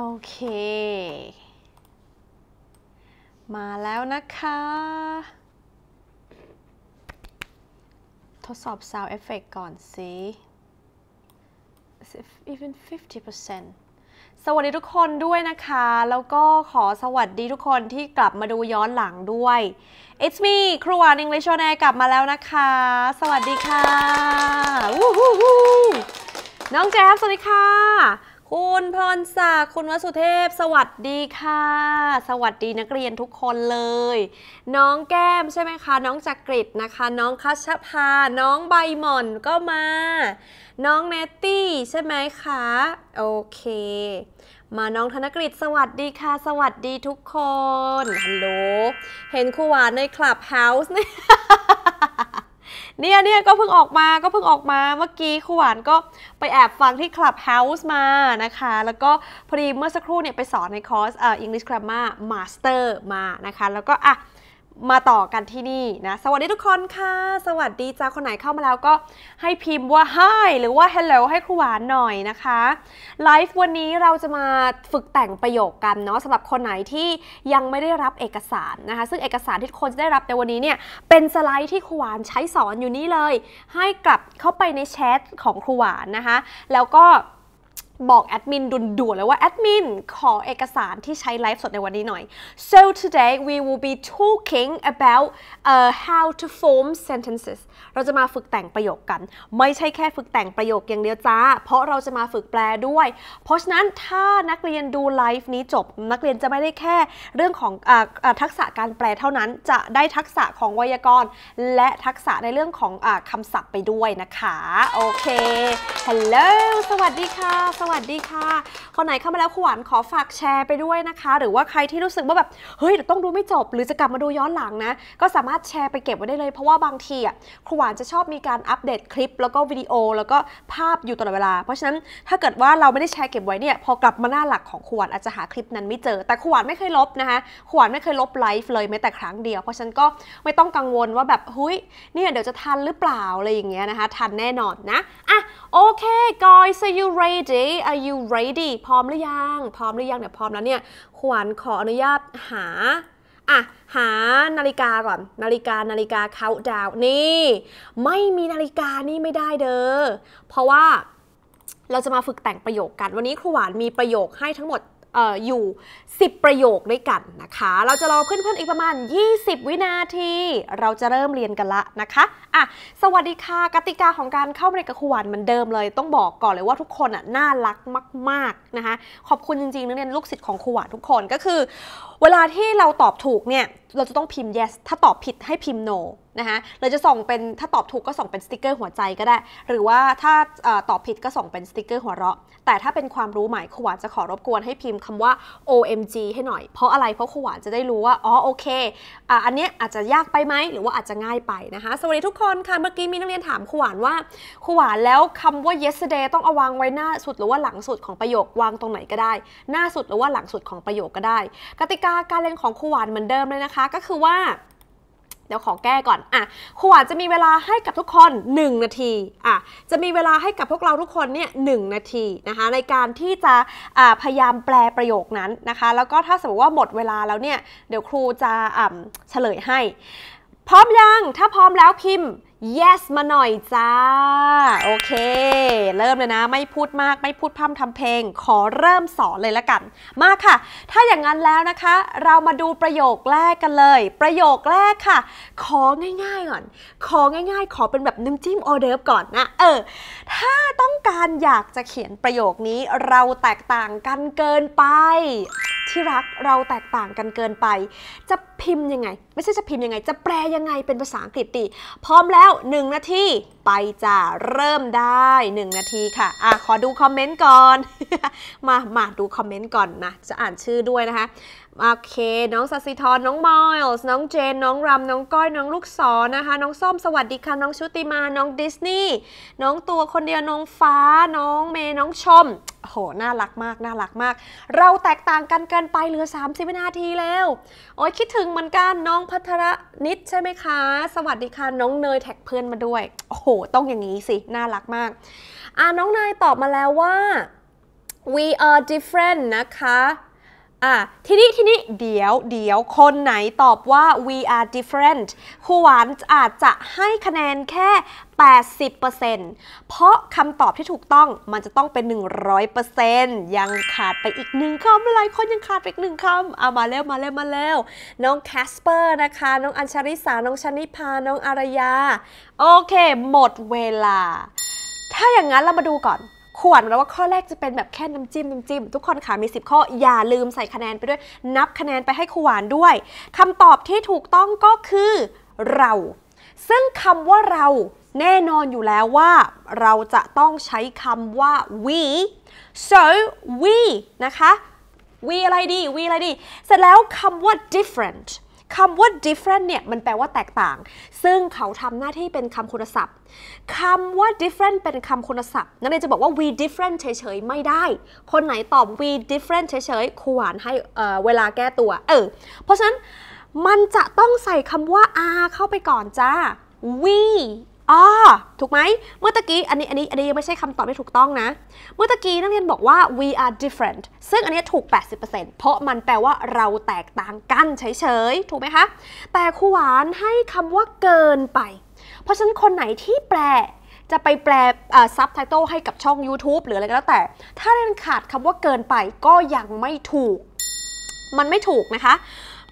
โอเค มาแล้วนะคะ ทดสอบ sound effect ก่อนสิ even 50%สวัสดีทุกคนด้วยนะคะ แล้วก็ขอสวัสดีทุกคนที่กลับมาดูย้อนหลังด้วย It's me ครูวานิง g ล i s h แ n a กลับมาแล้วนะคะ สวัสดีค่ะ น้องแจ๊บสวัสดีค่ะคุณพรศักดิ์คุณวสุเทพสวัสดีค่ะ สวัสดีนักเรียนทุกคนเลย น้องแก้มใช่ไหมคะ น้องจักริดนะคะ น้องคัชพา น้องใบหม่อนก็มา น้องเนตตี้ใช่ไหมคะ โอเค มาน้องธนกฤษสวัสดีค่ะ สวัสดีทุกคนฮัลโหลเห็นครูหวานในคลับเฮาส์เนี่ยเนี่ย เนี่ย ก็เพิ่งออกมา ก็เพิ่งออกมา เมื่อกี้ครูหวานก็ไปแอบฟังที่ Clubhouse มานะคะ แล้วก็พอดีเมื่อสักครู่เนี่ยไปสอนในคอร์สเอ่อ English Grammar Master มา นะคะ แล้วก็อ่ะมาต่อกันที่นี่นะสวัสดีทุกคนค่ะ สวัสดีจ้าคนไหนเข้ามาแล้วก็ให้พิมพ์ว่า hi หรือว่า hello ให้ครูหวานหน่อยนะคะไลฟ์วันนี้เราจะมาฝึกแต่งประโยคกันเนาะสำหรับคนไหนที่ยังไม่ได้รับเอกสารนะคะ ซึ่งเอกสารที่คนจะได้รับในวันนี้เนี่ยเป็นสไลด์ที่ครูหวานใช้สอนอยู่นี่เลย ให้กลับเข้าไปในแชทของครูหวานนะคะ แล้วก็บอกแอดมินด่วนๆเลยว่าแอดมินขอเอกสารที่ใช้ไลฟ์สดในวันนี้หน่อย so today we will be talking about uh, how to form sentences เราจะมาฝึกแต่งประโยคกัน ไม่ใช่แค่ฝึกแต่งประโยคอย่างเดียวจ้า เพราะเราจะมาฝึกแปลด้วย เพราะฉะนั้นถ้านักเรียนดูไลฟ์นี้จบ นักเรียนจะไม่ได้แค่เรื่องของอทักษะการแปลเท่านั้น จะได้ทักษะของไวยากรณ์ และทักษะในเรื่องของอคำศัพท์ไปด้วยนะคะโอเค hello สวัสดีค่ะวัสดีค่ะคนไหนเข้ามาแล้วขวัญขอฝากแชร์ไปด้วยนะคะ หรือว่าใครที่รู้สึกว่าแบบ เฮ้ยต้องดูไม่จบ หรือจะกลับมาดูย้อนหลังนะ ก็สามารถแชร์ไปเก็บไว้ได้เลย เพราะว่าบางที อ่ะขวัญจะชอบมีการอัปเดตคลิป แล้วก็วิดีโอ แล้วก็ภาพอยู่ตลอดเวลาเพราะฉะนั้นถ้าเกิดว่าเราไม่ได้แชร์เก็บไว้เนี่ย พอกลับมาหน้าหลักของขวัญอาจจะหาคลิปนั้นไม่เจอ แต่ขวัญไม่เคยลบนะคะขวัญไม่เคยลบไลฟ์เลยแม้แต่ครั้งเดียวเพราะฉะนั้นก็ไม่ต้องกังวลว่าแบบเฮ้ยเนี่ยเดี๋ยวจะทันหรือเปล่าอะไรอย่างเงี้ยนะคะทันแน่นอนนะอ่ะโอเค guys a r you ready a are you ready พร้อมหรือยัง พร้อมหรือยังเนี่ยพร้อมแล้วเนี่ยขวัญขออนุญาตหา อ่ะ หานาฬิกาก่อนนาฬิกา นาฬิกาเขาดาวนี่ ไม่มีนาฬิกานี่ไม่ได้เด้อเพราะว่าเราจะมาฝึกแต่งประโยคกัน วันนี้ครูหวานมีประโยคให้ทั้งหมดออยู่ 10 ประโยคด้วยกันนะคะ เราจะรอเพื่อนๆอีกประมาณ 20 วินาที เราจะเริ่มเรียนกันละนะคะอ่ะสวัสดีค่ะกติกาของการเข้าเรียนกับครูหวานเหมือนเดิมเลย ต้องบอกก่อนเลยว่าทุกคนอ่ะน่ารักมากๆนะคะ ขอบคุณจริงๆนักเรียนลูกศิษย์ของครูหวานทุกคนก็คือเวลาที่เราตอบถูกเนี่ย เราจะต้องพิมพ์ yes ถ้าตอบผิดให้พิมพ์ no นะคะเราจะส่งเป็นถ้าตอบถูกก็ส่งเป็นสติกเกอร์หัวใจก็ได้ หรือว่าถ้าตอบผิดก็ส่งเป็นสติกเกอร์หัวเราะ แต่ถ้าเป็นความรู้ใหม่ขวานจะขอรบกวนให้พิมพ์คำว่า OMG ให้หน่อย เพราะอะไรเพราะขวานจะได้รู้ว่าอ๋อโอเคออันนี้อาจจะยากไปไหมหรือว่าอาจจะง่ายไปนะคะสวัสดีทุกคนค่ะเมื่อกี้มีนักเรียนถามขวานว่าขวานแล้วคำว่า yesterday ต้องเอาวางไว้หน้าสุด หรือว่าหลังสุดของประโยควางตรงไหนก็ได้หน้าสุดหรือว่าหลังสุดของประโยคก็ได้กติกกาการเล่นของครูหวานเหมือนเดิมเลยนะคะ ก็คือว่า เดี๋ยวขอแก้ก่อนอ่ะครูหวาน จะมีเวลาให้กับทุกคน 1 นาทีอ่ะจะมีเวลาให้กับพวกเราทุกคนเนี่ยหนาทีนะคะในการที่จะะพยายามแปลประโยคนั้นนะคะแล้วก็ถ้าสมมติว่าหมดเวลา แล้วเนี่ยเดี๋ยวครูจะะเฉลยให้ พร้อมยังถ้าพร้อมแล้วพิมพ์ yes มาหน่อยจ้าโอเค เริ่มเลยนะ ไม่พูดมากไม่พูดพร่ำทำเพลง ขอเริ่มสอนเลยละกัน มาค่ะ ถ้าอย่างนั้นแล้วนะคะ เรามาดูประโยคแรกกันเลย ประโยคแรกค่ะ ของ่ายๆก่อน ของ่าย ๆ ขอเป็นแบบน้ำจิ้มออเดิร์ฟก่อนนะเออถ้าต้องการอยากจะเขียนประโยคนี้ เราแตกต่างกันเกินไป ที่รักเราแตกต่างกันเกินไปจะพิมพ์ยังไง ไม่ใช่จะพิมพ์ยังไง จะแปลยังไงเป็นภาษาอังกฤษติ พร้อมแล้ว 1 นาที ไปจ้าเริ่มได้ 1 นาทีค่ะ อ่ะ ขอดูคอมเมนต์ก่อน มามาดูคอมเมนต์ก่อนนะ จะอ่านชื่อด้วยนะคะโอเค น้องสัสิธรน้องมอยส์น้องเจน น้องรำน้องก้อย น้องลูกศรนะคะ น้องส้ม สวัสดีค่ะ น้องชุติมา น้องดิสนีย์น้องตัวคนเดียวน้องฟ้า น้องเมย์ น้องชมโหน่ารักมาก น่ารักมาก เราแตกต่างกันเกินไปเหลือ30วินาทีแล้ว โอ้ยคิดถึงเหมือนกัน น้องพัทรนิดใช่ไหมคะ สวัสดีค่ะ น้องเนยแท็กเพื่อนมาด้วย โอ้โห ต้องอย่างนี้สิ น่ารักมาก อ่าน้องนายตอบมาแล้วว่า we are different นะคะอ่ะทีนี้ทีนี้เดี๋ยวเดี๋ยวคนไหนตอบว่า we are different ครูหวานอาจจะให้คะแนนแค่ 80%เพราะคำตอบที่ถูกต้องมันจะต้องเป็น 100%ยังขาดไปอีกหนึ่งคำหลายคนยังขาดไปอีกหนึ่งคำเอามาเร็ว มาเร็ว มาเร็ว น้องแคสเปอร์นะคะ น้องอัญชริสา น้องชนิพา น้องอารยา โอเค หมดเวลา ถ้าอย่างนั้นเรามาดูก่อนขวนแล้วว่าข้อแรกจะเป็นแบบแค่น้ำจิ้มน้ำจิ้มทุกคนค่ะ มี 10 ข้อ อย่าลืมใส่คะแนนไปด้วยนับคะแนนไปให้ขวานด้วยคำตอบที่ถูกต้องก็คือเรา ซึ่งคำว่าเราแน่นอนอยู่แล้วว่าเราจะต้องใช้คำว่า we so we นะคะ we อะไรดี we อะไรดีเสร็จแล้วคำว่า different คำว่า different เนี่ย มันแปลว่าแตกต่าง ซึ่งเขาทำหน้าที่เป็นคำคุณศัพท์ คำว่า different เป็นคำคุณศัพท์ นั่นเองจะบอกว่า we different เฉยๆ ไม่ได้ คนไหนตอบ we different เฉยๆ ครูหวานให้เวลาแก้ตัว เออ เพราะฉะนั้น มันจะต้องใส่คำว่า are เข้าไปก่อนจ้า we อ๋อถูกไหม เมื่อตะกี้อันนี้อันนี้ อันนี้ยังไม่ใช่คำตอบที่ถูกต้องนะ เมื่อตะกี้นักเรียนบอกว่า we are different ซึ่งอันนี้ถูก 80%เพราะมันแปลว่าเราแตกต่างกันเฉยๆ ถูกไหมคะ แต่ครูหวานให้คำว่าเกินไป เพราะฉะนั้นคนไหนที่แปลจะไปแปลซับไตเติลให้กับช่อง YouTube หรืออะไรก็แล้วแต่ ถ้าเรียนขาดคำว่าเกินไปก็ยังไม่ถูก มันไม่ถูกนะคะ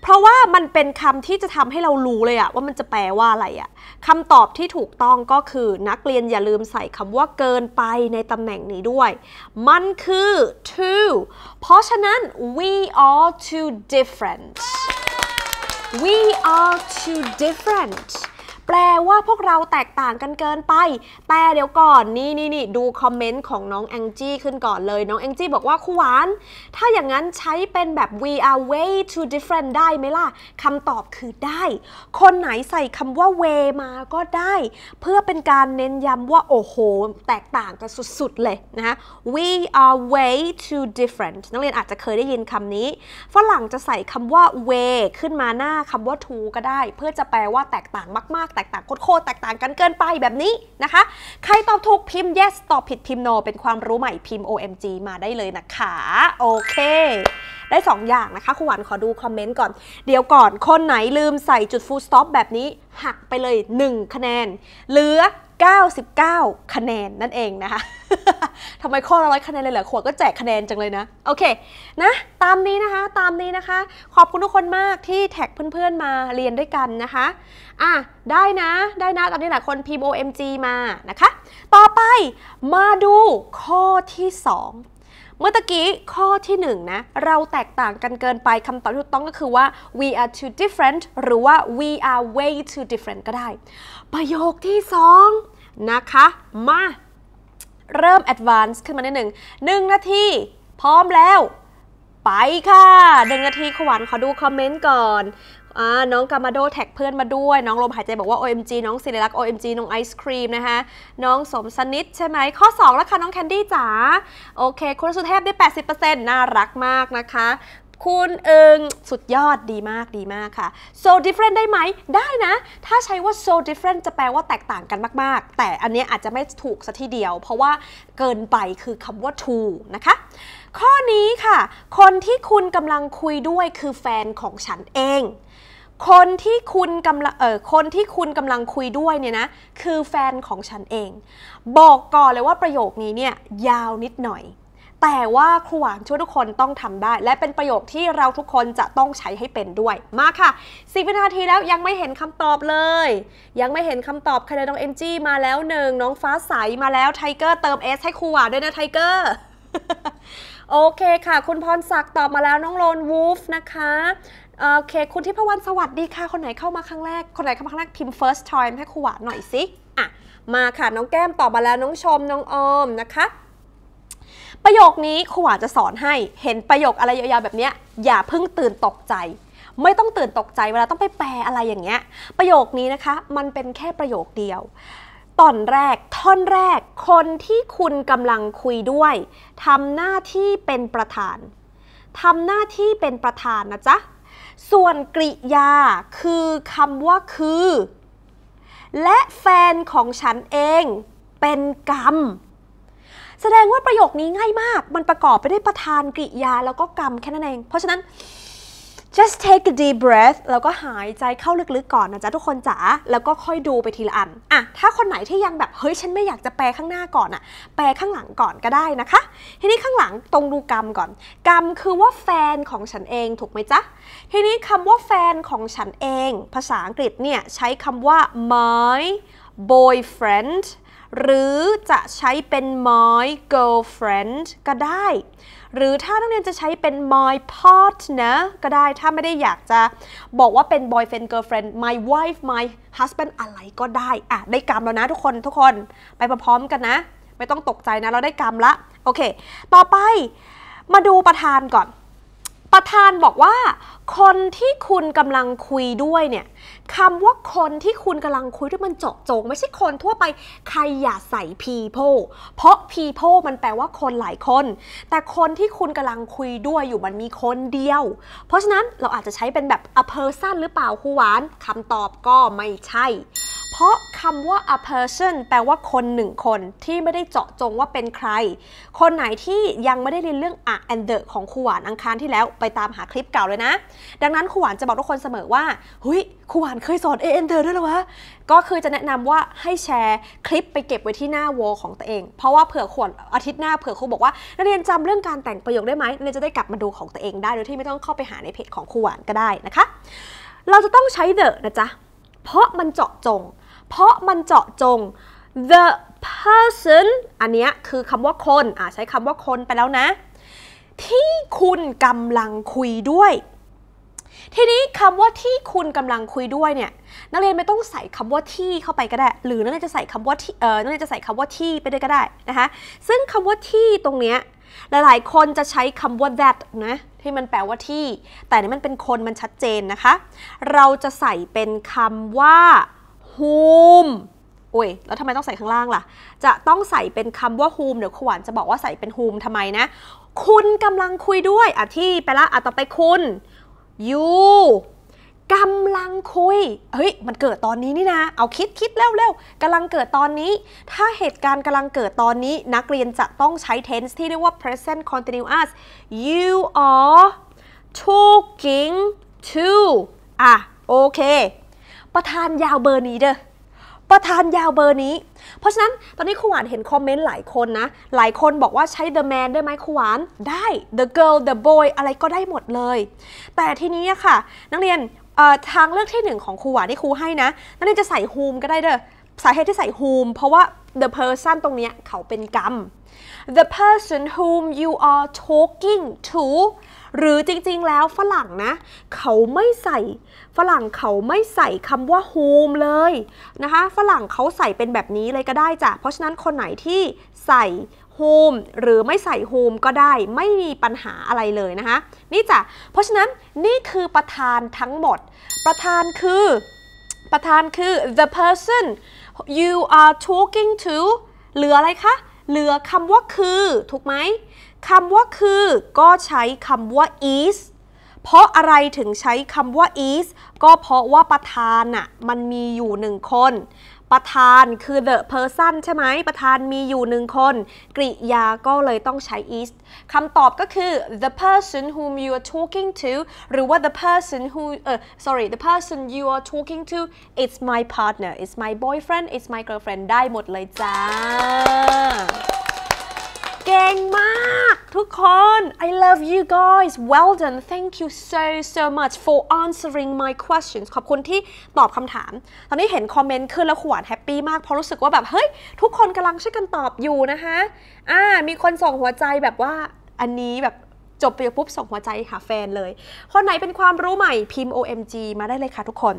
เพราะว่ามันเป็นคำที่จะทำให้เรารู้เลยอะว่ามันจะแปลว่าอะไรอะคำตอบที่ถูกต้องก็คือ นักเรียนอย่าลืมใส่คำว่าเกินไปในตำแหน่งนี้ด้วย มันคือ too เพราะฉะนั้น we are too different we are too different แปลว่าพวกเราแตกต่างกันเกินไป แต่เดี๋ยวก่อน นี่นี่นี่ดูคอมเมนต์ของน้องแองจี้ขึ้นก่อนเลย น้องแองจี้บอกว่าครูหวาน ถ้าอย่างนั้นใช้เป็นแบบ we are way too different ได้ไหมล่ะ คำตอบคือได้ คนไหนใส่คำว่า way มาก็ได้ เพื่อเป็นการเน้นย้ำว่าโอ้โห แตกต่างกันสุดๆเลยนะ we are way too different นักเรียนอาจจะเคยได้ยินคำนี้ฝรั่งจะใส่คำว่า way ขึ้นมาหน้าคำว่า to ก็ได้ เพื่อจะแปลว่าแตกต่างมากแตกต่างโคตร แตกต่างกันเกินไปแบบนี้นะคะ ใครตอบถูกพิมพ์ yes ตอบผิดพิมพ์ no เป็นความรู้ใหม่พิมพ์ omg มาได้เลยนะคะ โอเค ได้ 2 อย่างนะคะครูหวานขอดูคอมเมนต์ก่อน เดี๋ยวก่อนคนไหนลืมใส่จุดฟูลสต็อปแบบนี้หักไปเลย 1 คะแนน เหลือ99 คะแนน นั่นเองนะคะทำไมข้อละร้อยคะแนนเลยเหรอขวดก็แจกคะแนนจังเลยนะ โอเค นะ ตามนี้นะคะตามนี้นะคะ ขอบคุณทุกคนมากที่แท็กเพื่อนๆมาเรียนด้วยกันนะคะ อ่ะ ได้นะได้นะตอนนี้หลายคนพิมอ์ OMG มานะคะต่อไปมาดูข้อที่ 2เมื่อกี้ข้อที่1นนะเราแตกต่างกันเกินไปคำตอบที่ถูกต้องก็คือว่า we are too different หรือว่า we are way too different ก็ได้ ประโยคที่ 2 นะคะ มา เริ่ม advance ขึ้นมาหนึ่งหนึ่งนาที พร้อมแล้ว ไปค่ะหนึ่งนาทีขวัญขอดูคอมเมนต์ก่อนน้องกามาโดแท็กเพื่อนมาด้วย น้องลมหายใจบอกว่า OMG น้องศิริลักษ์ OMG น้องไอศครีมนะคะน้องสมสนิทใช่ไหมข้อ 2 แล้วค่ะน้องแคนดี้จ๋าโอเคคุณสุเทพได้ 80%น่ารักมากนะคะ คุณเอิงสุดยอดดีมากดีมากค่ะ so different ได้ไหม ได้นะ ถ้าใช้ว่า so different จะแปลว่าแตกต่างกันมากๆ แต่อันนี้อาจจะไม่ถูกซะทีเดียว เพราะว่าเกินไปคือคำว่า to นะคะ ข้อนี้ค่ะ คนที่คุณกำลังคุยด้วยคือแฟนของฉันเองคนที่คุณกำลังเออคนที่คุณกำลังคุยด้วยเนี่ยนะ คือแฟนของฉันเอง บอกก่อนเลยว่าประโยคนี้เนี่ยยาวนิดหน่อย แต่ว่าครูหวานช่วยทุกคนต้องทำได้ และเป็นประโยคที่เราทุกคนจะต้องใช้ให้เป็นด้วยมาค่ะสิบวินาทีแล้วยังไม่เห็นคำตอบเลย ยังไม่เห็นคำตอบใครเลยน้องเอ็นจี้มาแล้วหนึ่งน้องฟ้าใส มาแล้วไทเกอร์เติมเอสให้ครูหวานด้วยนะไทเกอร์โอเคค่ะ คุณพรศักดิ์ตอบมาแล้วน้องโลนวูฟนะคะโอเคคุณทิพวรรณสวัสดีค่ะ คนไหนเข้ามาครั้งแรกคนไหนเข้ามาครั้งแรกพิมพ์ first time ให้ครูหวานหน่อยสิอ่ะมาค่ะน้องแก้มตอบมาแล้วน้องชมน้องออมนะคะ ประโยคนี้ครูหวานจะสอนให้เห็นประโยคอะไรยาวๆแบบนี้อย่าเพิ่งตื่นตกใจ ไม่ต้องตื่นตกใจเวลาต้องไปแปลอะไรอย่างเงี้ยประโยคนี้นะคะ มันเป็นแค่ประโยคเดียว ตอนแรกท่อนแรกคนที่คุณกำลังคุยด้วยทำหน้าที่เป็นประธานทำหน้าที่เป็นประธานนะจ๊ะส่วนกริยาคือคำว่าคือ และแฟนของฉันเองเป็นกรรม แสดงว่าประโยคนี้ง่ายมาก มันประกอบไปด้วยประธานกริยาแล้วก็กรรมแค่นั้นเอง เพราะฉะนั้น just take a deep breath แล้วก็หายใจเข้าลึกๆก่อนนะจ๊ะทุกคนจ๋า แล้วก็ค่อยดูไปทีละอันอ่ะถ้าคนไหนที่ยังแบบ เฮ้ย ฉันไม่อยากจะแปลข้างหน้าก่อนอะแปลข้างหลังก่อนก็ได้นะคะ ทีนี้ข้างหลังตรงดูกรรมก่อน กรรมคือว่าแฟนของฉันเองถูกไหมจ๊ะ ทีนี้คำว่าแฟนของฉันเอง ภาษาอังกฤษเนี่ยใช้คำว่า my boyfriend หรือจะใช้เป็น my girlfriend ก็ได้หรือถ้านักเรียนจะใช้เป็น my partner ก็ได้ถ้าไม่ได้อยากจะบอกว่าเป็น boyfriend girlfriend my wife my husband อะไรก็ได้อ่ะได้กรรมแล้วนะทุกคนทุกคนไปพร้อมกันนะ ไม่ต้องตกใจนะ เราได้กรรมละโอเค ต่อไปมาดูประธานก่อนประธานบอกว่าคนที่คุณกำลังคุยด้วยเนี่ยคำว่าคนที่คุณกำลังคุยด้วยมันเจาะจง ไม่ใช่คนทั่วไปใครอย่าใส่ people เพราะ people มันแปลว่าคนหลายคน แต่คนที่คุณกำลังคุยด้วยอยู่มันมีคนเดียว เพราะฉะนั้นเราอาจจะใช้เป็นแบบ a person หรือเปล่าคุูหวานคำตอบก็ไม่ใช่เพราะคำว่า a person แปลว่าคนหนึ่งคนที่ไม่ได้เจาะจงว่าเป็นใคร คนไหนที่ยังไม่ได้เรียนเรื่อง a and the ของคหวานอังคารที่แล้วไปตามหาคลิปเก่าเลยนะ ดังนั้นคหวานจะบอกทุกคนเสมอว่าหุยขหวานเคยสอน a and the ด้วยหรอวะ ก็คือจะแนะนำว่าให้แชร์คลิปไปเก็บไว้ที่หน้าวอของตัวเอง เพราะว่าเผื่อขวดอาทิตย์หน้าเผื่อครูบอกว่านักเรียนจำเรื่องการแต่งประโยคได้ไหมเรียนจะได้กลับมาดูของตัวเองได้โดยที่ไม่ต้องเข้าไปหาในเพจของครูหวานก็ได้นะคะ เราจะต้องใช้ the นะจ๊ะเพราะมันเจาะจงเพราะมันเจาะจง the person อันนี้คือคำว่าคนใช้คำว่าคนไปแล้วนะ ที่คุณกำลังคุยด้วย ทีนี้คำว่าที่คุณกำลังคุยด้วยเนี่ยนักเรียนไม่ต้องใส่คำว่าที่เข้าไปก็ได้ หรือนักเรียนจะใส่คำว่าที่เออนักเรียนจะใส่คำว่าที่ไปได้ก็ได้นะคะซึ่งคำว่าที่ตรงเนี้ยหลาย ๆ คนจะใช้คำว่า that นะ ที่มันแปลว่าที่ แต่นี่มันเป็นคนมันชัดเจนนะคะ เราจะใส่เป็นคำว่า whom อุ้ย แล้วทำไมต้องใส่ข้างล่างล่ะ จะต้องใส่เป็นคำว่า whom เดี๋ยวขวาน จะบอกว่าใส่เป็น whom ทำไมนะ คุณกำลังคุยด้วยอ่ะที่ไปละ อ่ะต่อไปคุณ you กำลังคุย เฮ้ย มันเกิดตอนนี้นี่นะ เอาคิดคิดเร็ว ๆ กำลังเกิดตอนนี้ ถ้าเหตุการณ์กำลังเกิดตอนนี้นักเรียนจะต้องใช้ tense ที่เรียกว่า present continuous you are talking to อ่ะโอเคประธานยาวเบอร์นี้เด้อประธานยาวเบอร์นี้ เพราะฉะนั้นตอนนี้ครูหวานเห็นคอมเมนต์หลายคนนะ หลายคนบอกว่าใช้ the man ได้ไหมครูหวานได้ the girl the boy อะไรก็ได้หมดเลย แต่ทีนี้ค่ะ นักเรียนทางเลือกที่หนึ่งของครูหวานที่ครูให้นะ นักเรียนจะใส่ whom ก็ได้เด้อสาเหตุที่ใส่ whom เพราะว่า the person ตรงนี้เขาเป็นกรรม the person whom you are talking to หรือจริงๆ แล้วฝรั่งนะเขาไม่ใส่ฝรั่งเขาไม่ใส่คำว่า h o m เลยนะคะฝรั่งเขาใส่เป็นแบบนี้เลยก็ได้จ้ะ เพราะฉะนั้นคนไหนที่ใส่โ h o m หรือไม่ใส่โ h o m ก็ได้ไม่มีปัญหาอะไรเลยนะคะนี่จ้ะเพราะฉะนั้นนี่คือประธานทั้งหมดประธานคือประธานคือ the person you are talking to เหลืออะไรคะ เหลือคำว่าคือ ถูกไหมคำว่าคือก็ใช้คำว่า is เพราะอะไรถึงใช้คำว่า is ก็เพราะว่าประธานอะมันมีอยู่หนึ่งคน ประธานคือ the person ใช่ไหมประธานมีอยู่หนึ่งคน กริยาก็เลยต้องใช้ is คำตอบก็คือ the person whom you are talking to หรือว่า the person who เออ sorry the person you are talking to it's my partner it's my boyfriend it's my girlfriend ได้หมดเลยจ้าเก่งมากทุกคน I love you guys well done thank you so so much for answering my questions ขอบคุณที่ตอบคำถาม ตอนนี้เห็นคอมเมนต์ขึ้นแล้วขวานแฮปปี้มาก เพราะรู้สึกว่าแบบ เฮ้ยทุกคนกำลังช่วยกันตอบอยู่นะคะอ่ามีคนส่งหัวใจแบบว่าอันนี้แบบจบไปปุ๊บส่งหัวใจหาแฟนเลย คนไหนเป็นความรู้ใหม่พิมพ์ OMG มาได้เลยค่ะ ทุกคน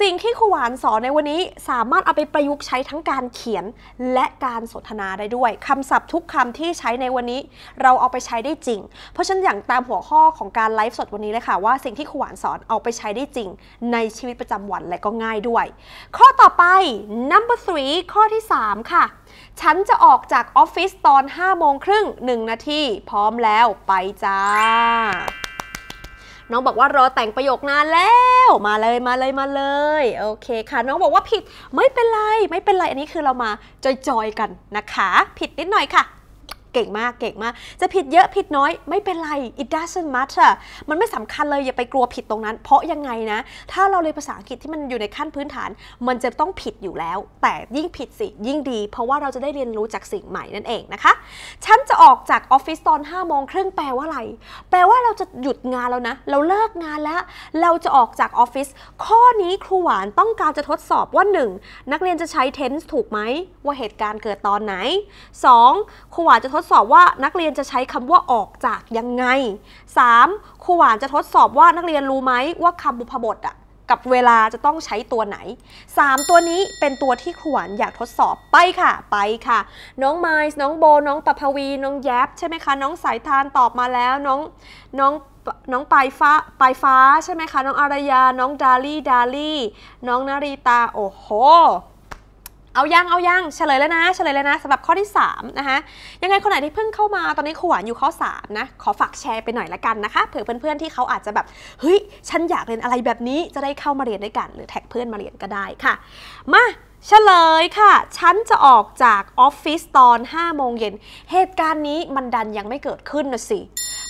สิ่งที่ครูหวานสอนในวันนี้สามารถเอาไปประยุกต์ใช้ทั้งการเขียนและการสนทนาได้ด้วย คำศัพท์ทุกคำที่ใช้ในวันนี้ เราเอาไปใช้ได้จริง เพราะฉะนั้นอย่างตามหัวข้อของการไลฟ์สดวันนี้เลยค่ะว่าสิ่งที่ครูหวานสอนเอาไปใช้ได้จริงในชีวิตประจำวันและก็ง่ายด้วย ข้อต่อไป number t ข้อที่ 3 ค่ะ ฉันจะออกจากออฟฟิศตอน5โมงครึ่ง1นาทีพร้อมแล้วไปจ้าน้องบอกว่ารอแต่งประโยคนานแล้ว มาเลยมาเลยมาเลย โอเคค่ะ น้องบอกว่าผิดไม่เป็นไรไม่เป็นไร อันนี้คือเรามาจอยๆกันนะคะ ผิดนิดหน่อยค่ะเก่งมาก เก่งมาก จะผิดเยอะผิดน้อยไม่เป็นไร it doesn't matter มันไม่สำคัญเลยอย่าไปกลัวผิดตรงนั้น เพราะยังไงนะ ถ้าเราเรียนภาษาอังกฤษที่มันอยู่ในขั้นพื้นฐาน มันจะต้องผิดอยู่แล้ว แต่ยิ่งผิดสิ ยิ่งดี เพราะว่าเราจะได้เรียนรู้จากสิ่งใหม่นั่นเองนะคะ ฉันจะออกจากออฟฟิศตอน5้าโมงครึ่งแปลว่าอะไร แปลว่าเราจะหยุดงานแล้วนะ เราเลิกงานแล้ว เราจะออกจากออฟฟิศข้อนี้ครูหวานต้องการจะทดสอบว่า 1. นักเรียนจะใช้ tense ถูกไหมว่าเหตุการณ์เกิดตอนไหน 2. ครูหวานจะทดดสอบว่านักเรียนจะใช้คำว่าออกจากยังไง 3. ครูหวานจะทดสอบว่านักเรียนรู้ไหมว่าคำบุพบทอ่ะกับเวลาจะต้องใช้ตัวไหน3ตัวนี้เป็นตัวที่ขวานอยากทดสอบ ไปค่ะ ไปค่ะ น้องไมซ์น้องโบ น้องปพวี น้องแยบ ใช่ไหมคะ น้องสายทานตอบมาแล้ว น้องน้องน้องปลายฟ้าปลายฟ้า ใช่ไหมคะ น้องอารยา น้องดาลี่ ดาลี่ น้องนารีตาโอ้โหเอายังเอายังเฉลยแล้วนะเฉลยแล้วนะสำหรับข้อที่3นะคะยังไงคนไหนที่เพิ่งเข้ามาตอนนี้ขวานอยู่ข้อ3นะ ขอฝากแชร์ไปหน่อยละกันนะคะเผื่อเพื่อนๆที่เขาอาจจะแบบเฮ้ย ฉันอยากเรียนอะไรแบบนี้จะได้เข้ามาเรียนด้วยกัน หรือแท็กเพื่อนมาเรียนก็ได้ค่ะ มาเฉลยค่ะฉันจะออกจากออฟฟิศตอน5โมงเย็นเหตุการณ์นี้มันดันยังไม่เกิดขึ้นนะสิ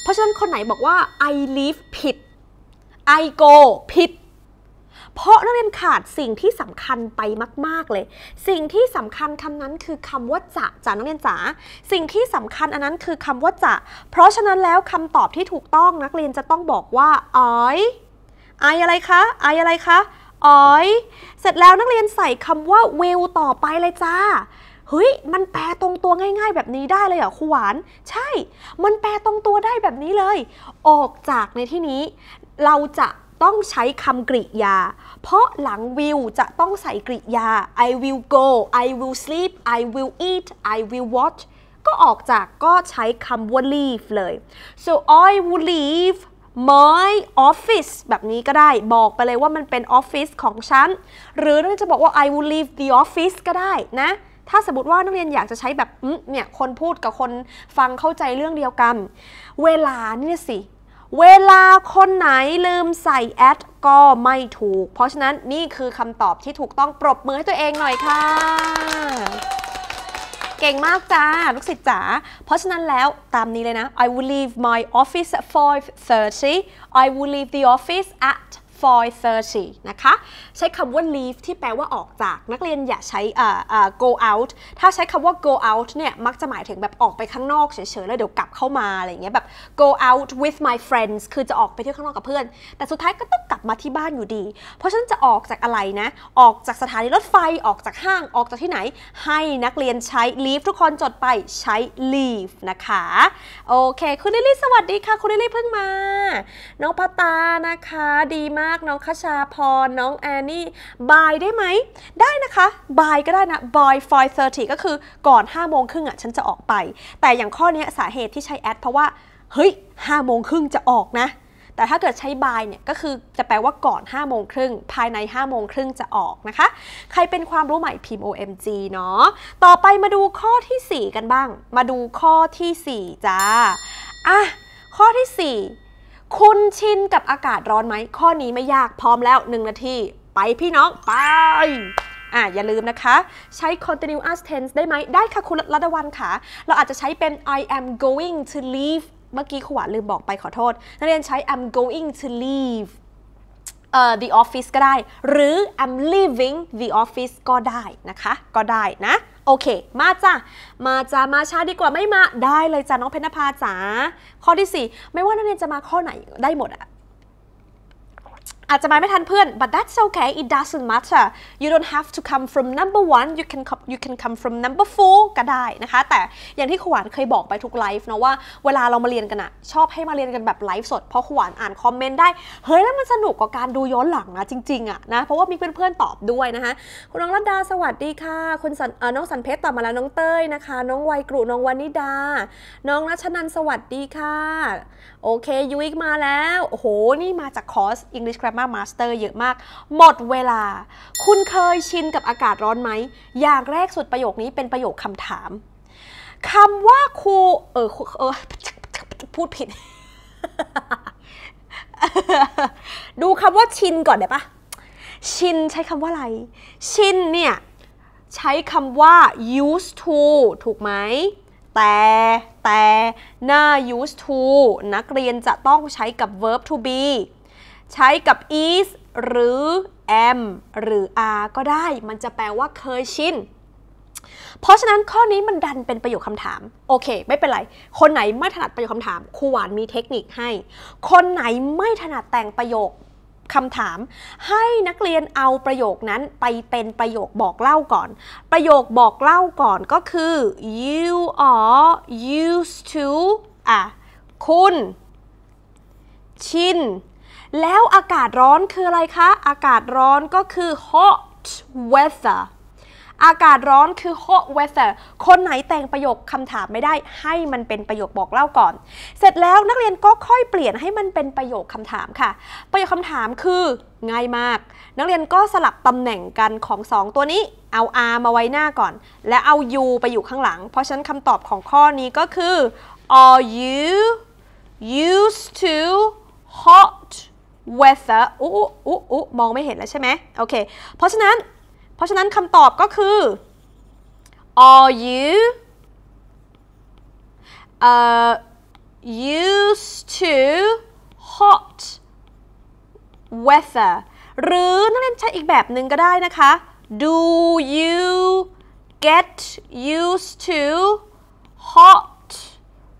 เพราะฉะนั้นคนไหนบอกว่า I leave ผิด I go ผิดเพราะนักเรียนขาดสิ่งที่สำคัญไปมาก ๆ เลย สิ่งที่สำคัญคำนั้นคือคำว่าจะจากนักเรียนจ๋า สิ่งที่สำคัญอันนั้นคือคำว่าจะ เพราะฉะนั้นแล้วคำตอบที่ถูกต้องนักเรียนจะต้องบอกว่าอ้อไออะไรคะไออะไรคะอ้อเสร็จแล้วนักเรียนใส่คำว่า will ต่อไปเลยจ้า เฮ้ย มันแปลตรงตัวง่ายๆ แบบนี้ได้เลยเหรอครูหวาน ใช่ มันแปลตรงตัวได้แบบนี้เลย ออกจากในที่นี้ เราจะต้องใช้คำกริยา เพราะหลัง will จะต้องใส่กริยา I will go I will sleep I will eat I will watch ก็ออกจากก็ใช้คำว่า leave เลย so I will leave my office แบบนี้ก็ได้บอกไปเลยว่ามันเป็นออฟฟิศของฉัน หรือเราจะบอกว่า I will leave the office ก็ได้นะ ถ้าสมมติว่านักเรียนอยากจะใช้แบบ เนี่ย คนพูดกับคนฟังเข้าใจเรื่องเดียวกัน เวลาเนี่ยสิเวลาคนไหนลืมใส่แอดก็ไม่ถูก เพราะฉะนั้นนี่คือคำตอบที่ถูกต้องปรบมือให้ตัวเองหน่อยค่ะ เก่งมากจ้าลูกศิษย์จ๋า เพราะฉะนั้นแล้วตามนี้เลยนะ I will leave my office at 5:30 I will leave the office at for thirty นะคะ ใช้คำว่า leave ที่แปลว่าออกจากนักเรียนอย่าใช้ go out ถ้าใช้คำว่า go out เนี่ย มักจะหมายถึงแบบออกไปข้างนอก เฉยๆ แล้วเดี๋ยวกลับเข้ามาอะไรเงี้ยแบบ go out with my friends คือจะออกไปเที่ยวข้างนอกกับเพื่อน แต่สุดท้ายก็ต้องกลับมาที่บ้านอยู่ดี เพราะฉะนั้นจะออกจากอะไรนะ ออกจากสถานีรถไฟออกจากห้างออกจากที่ไหน ให้นักเรียนใช้ leave ทุกคนจดไปใช้ leave นะคะโอเค คุณลิลี่สวัสดีค่ะ คุณลิลี่เพิ่งมาน้องพัตานะคะดีมากากน้องคชาพรน้องแอนนี่บายได้ไหมได้นะคะบายก็ได้นะบายฟอยเซอร์ก็คือก่อน5้าโมงครึ่งอ่ะฉันจะออกไป แต่อย่างข้อนี้สาเหตุที่ใช้แอดเพราะว่าเฮ้ยห้าโมงครึ่งจะออกนะ แต่ถ้าเกิดใช้บายเนี่ยก็คือจะแปลว่าก่อน5้าโมงครึ่งภายใน5้าโมงครึ่งจะออกนะคะ ใครเป็นความรู้ใหม่พิมพ์ OMG เนาะต่อไปมาดูข้อที่ 4 กันบ้าง มาดูข้อที่4จ้าอ่ะข้อที่4คุณชินกับอากาศร้อนไหม ข้อนี้ไม่ยากพร้อมแล้ว 1 นาที ไปพี่น้องไปอ่ะอย่าลืมนะคะใช้ continuous tense ได้ไหมได้ค่ะคุณรัตวันค่ะ เราอาจจะใช้เป็น I am going to leave เมื่อกี้ขวาลืมบอกไปขอโทษ นักเรียนใช้ I'm going to leave uh, the office ก็ได้ หรือ I'm leaving the office ก็ได้นะคะก็ได้นะโอเค มาจ้ะ มาจ้ะ มาช้าดีกว่าไม่มา ได้เลยจ้ะ น้องเพนภาจ๋า ข้อที่ 4 ไม่ว่านักเรียนจะมาข้อไหนได้หมดอะอาจจะมาไม่ทันเพื่อน but that's okay it doesn't matter you don't have to come from number one you can come, you can come from number four ก็ได้นะคะ แต่อย่างที่ขวานเคยบอกไปทุกไลฟ์นะว่าเวลาเรามาเรียนกันอะชอบให้มาเรียนกันแบบไลฟ์สด เพราะขวานอ่านคอมเมนต์ได้ เฮ้ยแล้วมันสนุกกว่าการดูย้อนหลังนะจริงๆอะนะเพราะว่ามีเพื่อนๆตอบด้วยนะคะ คุณน้องรัดดาสวัสดีค่ะ คุณสันน้องสันเพชรตอบมาแล้วน้องเต้ยนะคะ น้องไวกรุน้องวานิดา น้องรัชนันสวัสดีค่ะโอเคยุ้ยมาแล้วโอ้โหนี่มาจากคอร์สอังกฤษแ g r a มามาสเตอร์เยอะมาก หมดเวลา คุณเคยชินกับอากาศร้อนไหม อย่างแรกสุดประโยคนี้เป็นประโยคคำถามคำว่าครูเออเออพูดผิด ดูคำว่าชินก่อนได้ปะชินใช้คำว่าอะไร ชินเนี่ย ใช้คำว่า used to ถูกไหม แต่แต่หน้า used to นักเรียนจะต้องใช้กับ verb to be ใช้กับ is หรือ am หรือ are ก็ได้ มันจะแปลว่าเคยชิน เพราะฉะนั้นข้อนี้มันดันเป็นประโยคคำถาม โอเค ไม่เป็นไร คนไหนไม่ถนัดประโยคคำถามครูหวานมีเทคนิคให้ คนไหนไม่ถนัดแต่งประโยคคำถาม ให้นักเรียนเอาประโยคนั้นไปเป็นประโยคบอกเล่าก่อน ประโยคบอกเล่าก่อนก็คือ you are used to อ่ะคุณ ชินแล้วอากาศร้อนคืออะไรคะ อากาศร้อนก็คือ hot weather อากาศร้อนคือ hot weather คนไหนแต่งประโยคคำถามไม่ได้ให้มันเป็นประโยคบอกเล่าก่อน เสร็จแล้วนักเรียนก็ค่อยเปลี่ยนให้มันเป็นประโยคคำถามค่ะ ประโยคคำถามคือ ง่ายมาก นักเรียนก็สลับตำแหน่งกันของ 2 ตัวนี้ เอา R มาไว้หน้าก่อน และเอา U ไปอยู่ข้างหลัง เพราะฉะนั้นคำตอบของข้อนี้ก็คือ are you used to hot weather อู้อู้อู้อมองไม่เห็นแล้วใช่ไหมโอเคเพราะฉะนั้น เพราะฉะนั้นคำตอบก็คือ are you uh, used to hot weather หรือ นักเรียนใช้อีกแบบหนึ่งก็ได้นะคะ do you get used to hot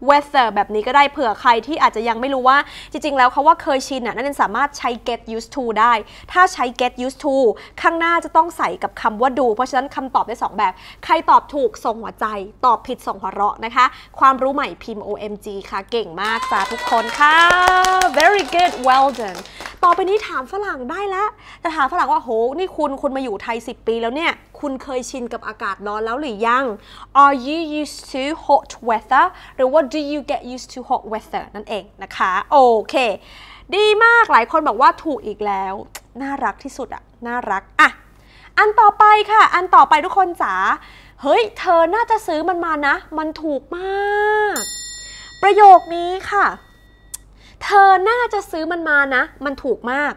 weather แบบนี้ก็ได้เผื่อใครที่อาจจะยังไม่รู้ว่าจริงๆ แล้วเขาว่าเคยชินอ่ะนั่นสามารถใช้ get used to ได้ ถ้าใช้ get used to ข้างหน้าจะต้องใส่กับคำว่าดู เพราะฉะนั้นคำตอบได้2แบบ ใครตอบถูกส่งหัวใจ ตอบผิดส่งหัวเราะนะคะ ความรู้ใหม่พิมพ์ OMG ค่ะเก่งมากจ้าทุกคนค่ะ very good well done ต่อไปนี้ถามฝรั่งได้แล้วจะถามฝรั่งว่าโหนี่คุณคุณมาอยู่ไทย 10 ปีแล้วเนี่ยคุณเคยชินกับอากาศร้อนแล้วหรือยัง Are you used to hot weather หรือว่า Do you get used to hot weather นั่นเองนะคะ โอเค ดีมาก หลายคนบอกว่าถูกอีกแล้ว น่ารักที่สุดอะน่ารักอะอันต่อไปค่ะ อันต่อไปทุกคนจ๋า เฮ้ย เธอน่าจะซื้อมันมานะ มันถูกมาก ประโยคนี้ค่ะเธอน่าจะซื้อมันมานะ มันถูกมาก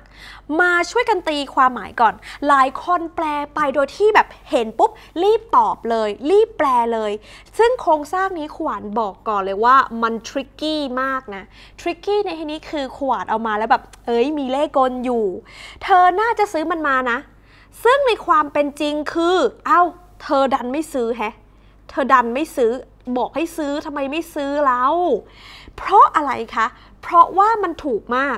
มาช่วยกันตีความหมายก่อน หลายคนแปลไปโดยที่แบบเห็นปุ๊บ รีบตอบเลย รีบแปลเลย ซึ่งโครงสร้างนี้ขวานบอกก่อนเลยว่ามันทริกกี้มากนะ ทริกกี้ในที่นี้คือขวานเอามาแล้วแบบเอ้ยมีเลขกลอยู่ เธอน่าจะซื้อมันมานะ ซึ่งในความเป็นจริงคือ เอา้า เธอดันไม่ซื้อแฮะ เธอดันไม่ซื้อบอกให้ซื้อทำไมไม่ซื้อแล้วเพราะอะไรคะ เพราะว่ามันถูกมาก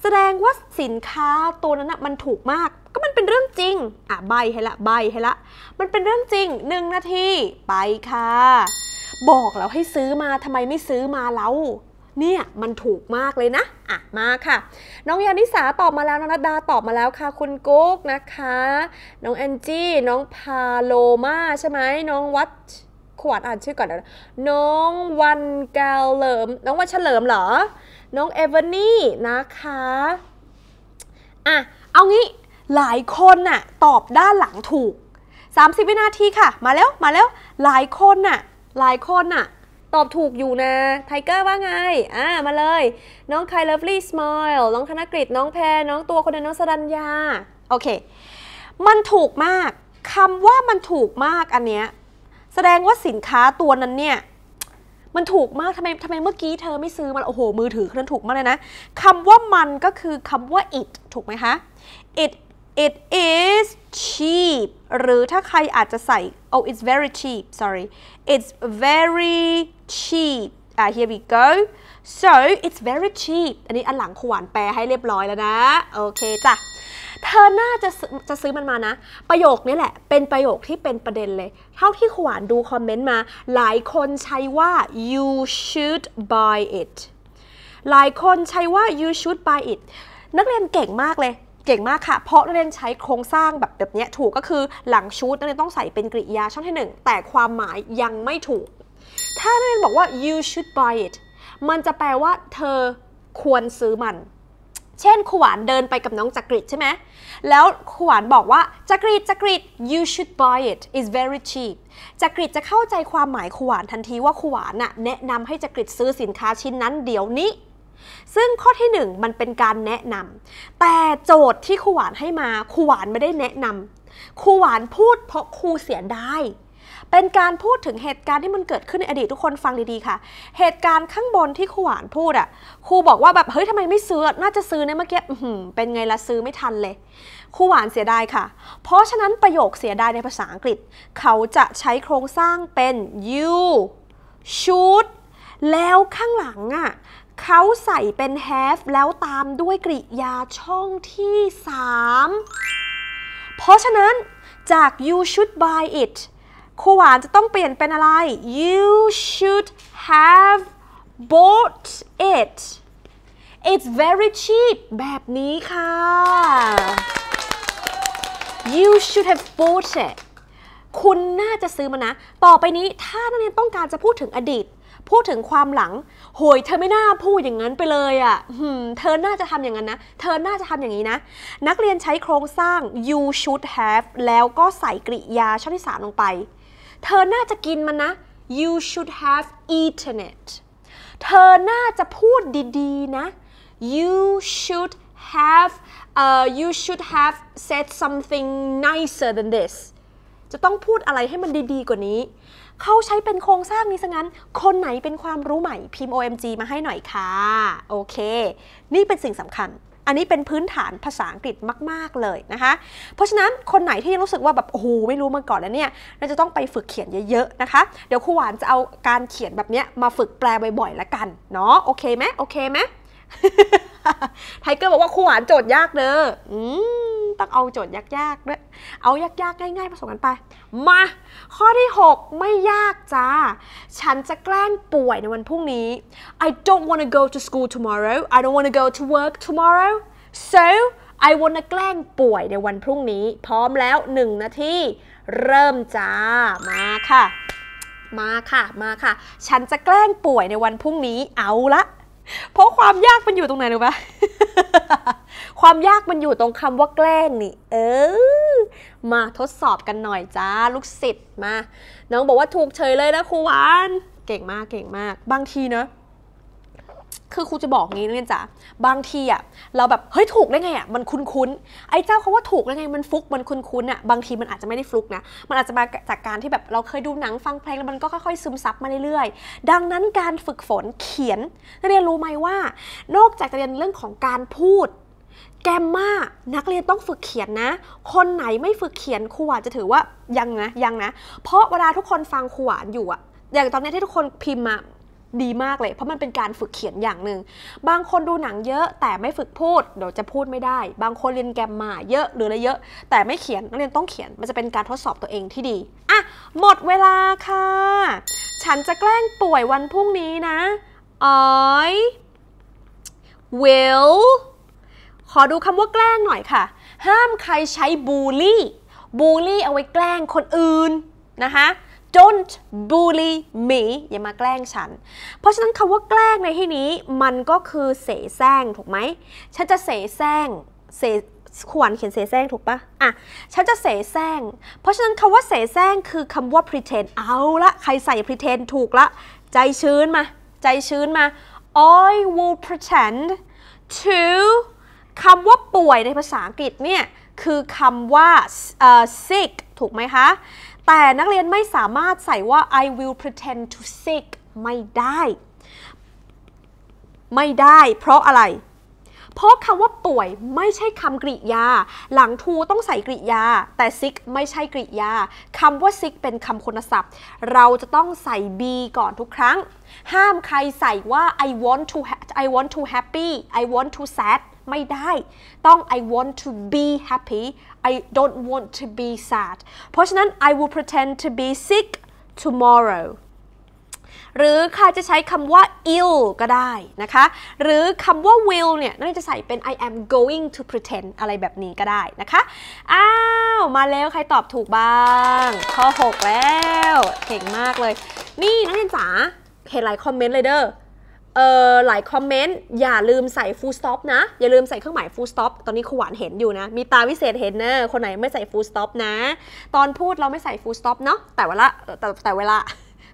แสดงว่าสินค้าตัวนั้นนะมันถูกมาก ก็มันเป็นเรื่องจริง อ่ะใบให้ละใบให้ละ มันเป็นเรื่องจริงหนึ่งนาทีไปค่ะ บอกแล้วให้ซื้อมาทำไมไม่ซื้อมาแล้ว เนี่ยมันถูกมากเลยนะอ่ะมาค่ะ น้องยานิสาตอบมาแล้วน้องนัดดาตอบมาแล้วค่ะ คุณกุ๊กนะคะ น้องแอนจี้น้องพาโลมาใช่ไหมน้องวัดขวานอ่านชื่อก่อนนะน้องวันแกลเหลิม น้องวันเฉลิมเหรอ น้องเอเวอร์นี่นะคะ อ่ะ เอางี้หลายคนน่ะตอบด้านหลังถูก 30 วินาทีค่ะ มาแล้วมาแล้ว หลายคนน่ะหลายคนน่ะตอบถูกอยู่นะ ไทเกอร์ว่าไง อ่ามาเลย น้องไคลเลิฟลี่สไมล์น้องธนกฤษน้องแพรน้องตัวคนเดียวน้องสรัญญา โอเค มันถูกมากคำว่ามันถูกมากอันเนี้ยแสดงว่าสินค้าตัวนั้นเนี่ย มันถูกมาก ทำไมทำไมเมื่อกี้เธอไม่ซื้อมันโอ้โห มือถือเครื่องถูกมากเลยนะ คำว่ามันก็คือคำว่า it ถูกไหมคะ it it is cheap หรือถ้าใครอาจจะใส่ oh it's very cheap sorry it's very cheap อ่า here we go so it's very cheap อันนี้อันหลังขวานแปลให้เรียบร้อยแล้วนะ โอเคจ้ะเธอน่าจะจะซื้อมันมานะประโยคนี้แหละเป็นประโยคที่เป็นประเด็นเลยเท่าที่ขวานดูคอมเมนต์มาหลายคนใช้ว่า you should buy it หลายคนใช้ว่า you should buy it นักเรียนเก่งมากเลย เก่งมากค่ะ เพราะนักเรียนใช้โครงสร้างแบบแบบนี้ถูกก็คือหลังชุดนักเรียนต้องใส่เป็นกริยาช่องที่หนึ่งแต่ความหมายยังไม่ถูกถ้านักเรียนบอกว่า you should buy it มันจะแปลว่า เธอควรซื้อมันเช่นขวานเดินไปกับน้องจักริดใช่ไหม แล้วขวานบอกว่า จักริดจักริด you should buy it i s very cheap จักริดจะเข้าใจความหมายขวานทันทีว่าขวานน่ะแนะนำให้จักริดซื้อสินค้าชิ้นนั้นเดี๋ยวนี้ ซึ่งข้อที่ 1 มันเป็นการแนะนำแต่โจทย์ที่ขวานให้มา ขวานไม่ได้แนะนำวานพูดเพราะครูเสียดายเป็นการพูดถึงเหตุการณ์ที่มันเกิดขึ้นในอดีตทุกคนฟังดี ๆ ค่ะ เหตุการณ์ข้างบนที่ครูหวานพูดอะ่ะ ครูบอกว่าแบบเฮ้ยทำไมไม่ซื้อ น่าจะซื้อเนี่ยเมื่อกี้เป็นไงละซื้อไม่ทันเลย ครูหวานเสียดายค่ะ เพราะฉะนั้นประโยคเสียดายในภาษาอังกฤษ เขาจะใช้โครงสร้างเป็น you should แล้วข้างหลังอะ่ะเขาใส่เป็น have แล้วตามด้วยกริยาช่องที่3เพราะฉะนั้นจาก you should buy it คู่หวาน จะต้องเปลี่ยนเป็นอะไร you should have bought it it's very cheap แบบนี้ค่ะ you should have bought it คุณน่าจะซื้อมันนะ ต่อไปนี้ถ้านักเรียนต้องการจะพูดถึงอดีต พูดถึงความหลัง โหย เธอไม่น่าพูดอย่างนั้นไปเลยอะ่ะเธอน่าจะทำอย่างนั้นนะ เธอน่าจะทำอย่างนี้นะ นักเรียนใช้โครงสร้าง you should have แล้วก็ใส่กริยาช่องที่ 3 ลงไปเธอน่าจะกินมันนะ you should have eaten it เธอน่าจะพูดดีๆนะ you should have uh, you should have said something nicer than this จะต้องพูดอะไรให้มันดีๆกว่านี้ เขาใช้เป็นโครงสร้างนี้ซะงั้น คนไหนเป็นความรู้ใหม่พิมพ์ OMG มาให้หน่อยค่ะ โอเค นี่เป็นสิ่งสำคัญอันนี้เป็นพื้นฐานภาษาอังกฤษมาก ๆ เลยนะคะ เพราะฉะนั้นคนไหนที่รู้สึกว่าแบบ โอ้โหไม่รู้มาก่อนแล้วเนี่ยเราจะต้องไปฝึกเขียนเยอะ ๆ นะคะ เดี๋ยวครูหวานจะเอาการเขียนแบบเนี้ยมาฝึกแปลบ่อยๆละกัน เนาะโอเคไหมโอเคไหมไทเกอร์บอกว่าครูหวานโจทย์ยากเด้อะต้องเอาโจทย์ยากๆด้วยเอายากๆ ง่ายๆ ผสมกันไป มา ข้อที่ 6 ไม่ยากจ้า ฉันจะแกล้งป่วยในวันพรุ่งนี้ I don't w a n n a go to school tomorrow I don't w a n n a go to work tomorrow so I w a n n a แกล้งป่วยในวันพรุ่งนี้ พร้อมแล้ว1นาทีเริ่มจ้ามาค่ะ มาค่ะ มาค่ะ ฉันจะแกล้งป่วยในวันพรุ่งนี้เอาละเพราะความยากมันอยู่ตรงไหนรู้ปะความยากมันอยู่ตรงคำว่าแกล้งนี่ เออ มาทดสอบกันหน่อยจ้าลูกศิษย์มา น้องบอกว่าถูกเฉยเลยนะครูหวาน เก่งมากเก่งมาก บางทีเนาะคือครูจะบอกงี้เรียนจ๋าบางทีอ่ะเราแบบเฮ้ยถูกได้ไงอ่ะมันคุ้นๆไอ้เจ้าเขาว่าถูกได้ไงมันฟุกมันคุ้นๆอ่ะบางทีมันอาจจะไม่ได้ฟลุกนะมันอาจจะมาจากการที่แบบเราเคยดูหนังฟังเพลงแล้วมันก็ค่อยๆซึมซับมาเรื่อยๆ ดังนั้นการฝึกฝนเขียนนักเรียนรู้ไหมว่านอกจากจะเรียนเรื่องของการพูด แกมมานักเรียนต้องฝึกเขียนนะ คนไหนไม่ฝึกเขียนครูอาจจะถือว่ายังนะยังนะ เพราะเวลาทุกคนฟังครูอ่านอยู่อะอย่างตอนนี้ที่ทุกคนพิมพ์มาดีมากเลย เพราะมันเป็นการฝึกเขียนอย่างหนึ่ง บางคนดูหนังเยอะ แต่ไม่ฝึกพูดเดี๋ยวจะพูดไม่ได้ บางคนเรียนแกมมาเยอะหรืออะไรเยอะ แต่ไม่เขียนนักเรียนต้องเขียนมันจะเป็นการทดสอบตัวเองที่ดีอ่ะหมดเวลาค่ะ ฉันจะแกล้งป่วยวันพรุ่งนี้นะ I will ขอดูคำว่าแกล้งหน่อยค่ะห้ามใครใช้บูลลี่บูลลี่เอาไว้แกล้งคนอื่นนะคะ don't bully me อย่ามาแกล้งฉัน เพราะฉะนั้นคำว่าแกล้งในที่นี้มันก็คือเสแสร้งถูกไหม ฉันจะเสแสร้ง เสขวัญเขียนเสแสร้งถูกปะอ่ะ ฉันจะเสแสร้ง เพราะฉะนั้นคำว่าเสแสร้งคือคำว่า pretend เอาละใครใส่ pretend ถูกละ ใจชื้นมา ใจชื้นมา I will pretend to คำว่าป่วยในภาษาอังกฤษเนี่ยคือคำว่า uh, sick ถูกไหมคะแต่นักเรียนไม่สามารถใส่ว่า I will pretend to sick ไม่ได้ ไม่ได้ เพราะอะไร เพราะคำว่าป่วยไม่ใช่คำกริยา หลังทูต้องใส่กริยา แต่ sick ไม่ใช่กริยา คำว่า sick เป็นคำคุณศัพท์ เราจะต้องใส่ be ก่อนทุกครั้ง ห้ามใครใส่ว่า I want to I want to happy I want to sad ไม่ได้ต้อง I want to be happy I don't want to be sad เพราะฉะนั้น I will pretend to be sick tomorrow หรือค่ะจะใช้คำว่า ill ก็ได้นะคะ หรือคำว่า will เนี่ยน่าจะใส่เป็น I am going to pretend อะไรแบบนี้ก็ได้นะคะ อ้าว มาแล้วใครตอบถูกบ้าง ข้อ 6 แล้วเก่งมากเลย นี่นักเรียนจ๋าเห็นหลายคอมเมนต์เลยเด้อเอ่อหลายคอมเมนต์อย่าลืมใส่ฟูลสต็อปนะ อย่าลืมใส่เครื่องหมายฟูลสต็อปตอนนี้ขวานเห็นอยู่นะ มีตาวิเศษเห็นนะคนไหนไม่ใส่ฟูลสต็อปนะ ตอนพูดเราไม่ใส่ฟูลสต็อปเนาะแต่เวลาแต่แต่เวลา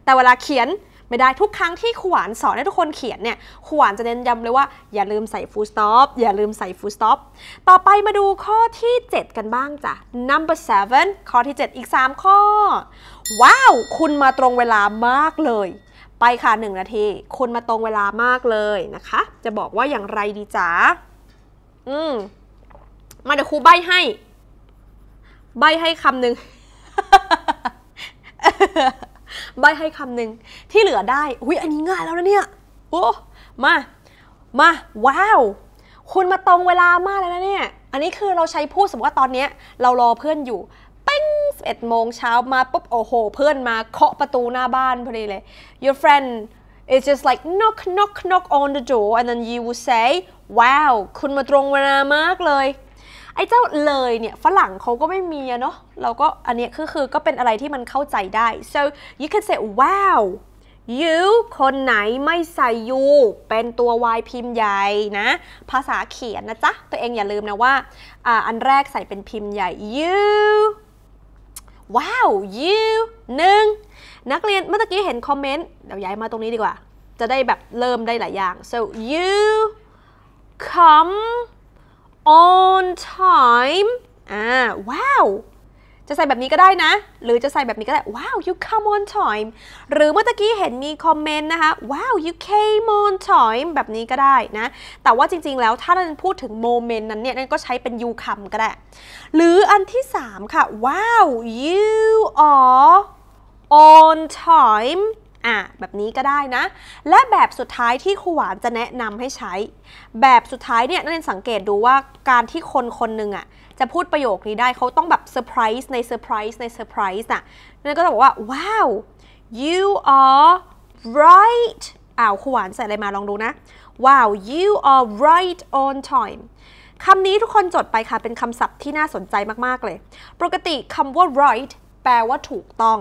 แต่เวลาเขียนไม่ได้ทุกครั้งที่ขวานสอนให้ทุกคนเขียนเนี่ยขวานจะเน้นย้ำเลยว่า อย่าลืมใส่ฟูลสต็อปอย่าลืมใส่ฟูลสต็อปต่อไปมาดูข้อที่ 7 กันบ้างจ้ะ number seven ข้อที่ 7 อีก 3 ข้อ ว้าว คุณมาตรงเวลามากเลยไป ค่ะ 1 นาทีคุณมาตรงเวลามากเลยนะคะ จะบอกว่าอย่างไรดีจ๋าอืมมาเดี๋ยวครูใบให้ ใบให้คำหนึ่งใบให้คำหนึ่งที่เหลือได้อุ้ยอันนี้ง่ายแล้วนะเนี่ย โอ้มา มา ว้าว คุณมาตรงเวลามากเลยนะเนี่ย อันนี้คือเราใช้พูดสมมติว่าตอนนี้เรารอเพื่อนอยู่ติ้ง11โมงเช้ามาปุ๊บโอ้โห เพื่อนมาเคาะประตูหน้าบ้านพอดีเลย your friend is just like knock knock knock on the door and then you would say wow คุณมาตรงเวลามากเลย ไอ้เจ้าเลยเนี่ย ฝรั่งเขาก็ไม่มีเนาะเราก็อันนี้คือคือก็เป็นอะไรที่มันเข้าใจได้ so you can say wow you คนไหนไม่ใส่ you เป็นตัว y พิมพ์ใหญ่นะ ภาษาเขียนนะจ๊ะ ตัวเองอย่าลืมนะว่าออันแรกใส่เป็นพิมพ์ใหญ่ you ว้าว you หนึ่งนักเรียนเมื่อกี้เห็นคอมเมนต์ เดี๋ยวย้ายมาตรงนี้ดีกว่า จะได้แบบเริ่มได้หลายอย่าง so you come on time อ่าว้าวจะใส่แบบนี้ก็ได้นะ หรือจะใส่แบบนี้ก็ได้ ว้าว you come on time หรือเมื่อกี้เห็นมีคอมเมนต์นะคะว้าว you came on time แบบนี้ก็ได้นะ แต่ว่าจริง ๆ แล้วถ้าเรนพูดถึงโมเมนต์นั้นเนี่ยนั่นก็ใช้เป็น you come ก็ได้ หรืออันที่3ค่ะว้าว you are on time อ่ะ แบบนี้ก็ได้นะ และแบบสุดท้ายที่ครูหวานจะแนะนำให้ใช้ แบบสุดท้ายเนี่ยนักเรียนสังเกตดูว่าการที่คนคนหนึ่งอ่ะจะพูดประโยคนี้ได้เขาต้องแบบเซอร์ไพรส์ในเซอร์ไพรส์ในเซอร์ไพรส์น่ะ นั่นก็จะบอกว่า ว้าว you are right อ้าวขวานใส่อะไรมาลองดูนะ ว้าว you are right on time คำนี้ทุกคนจดไปค่ะ เป็นคำศัพท์ที่น่าสนใจมากๆ เลย ปกติคำว่า right แปลว่าถูกต้อง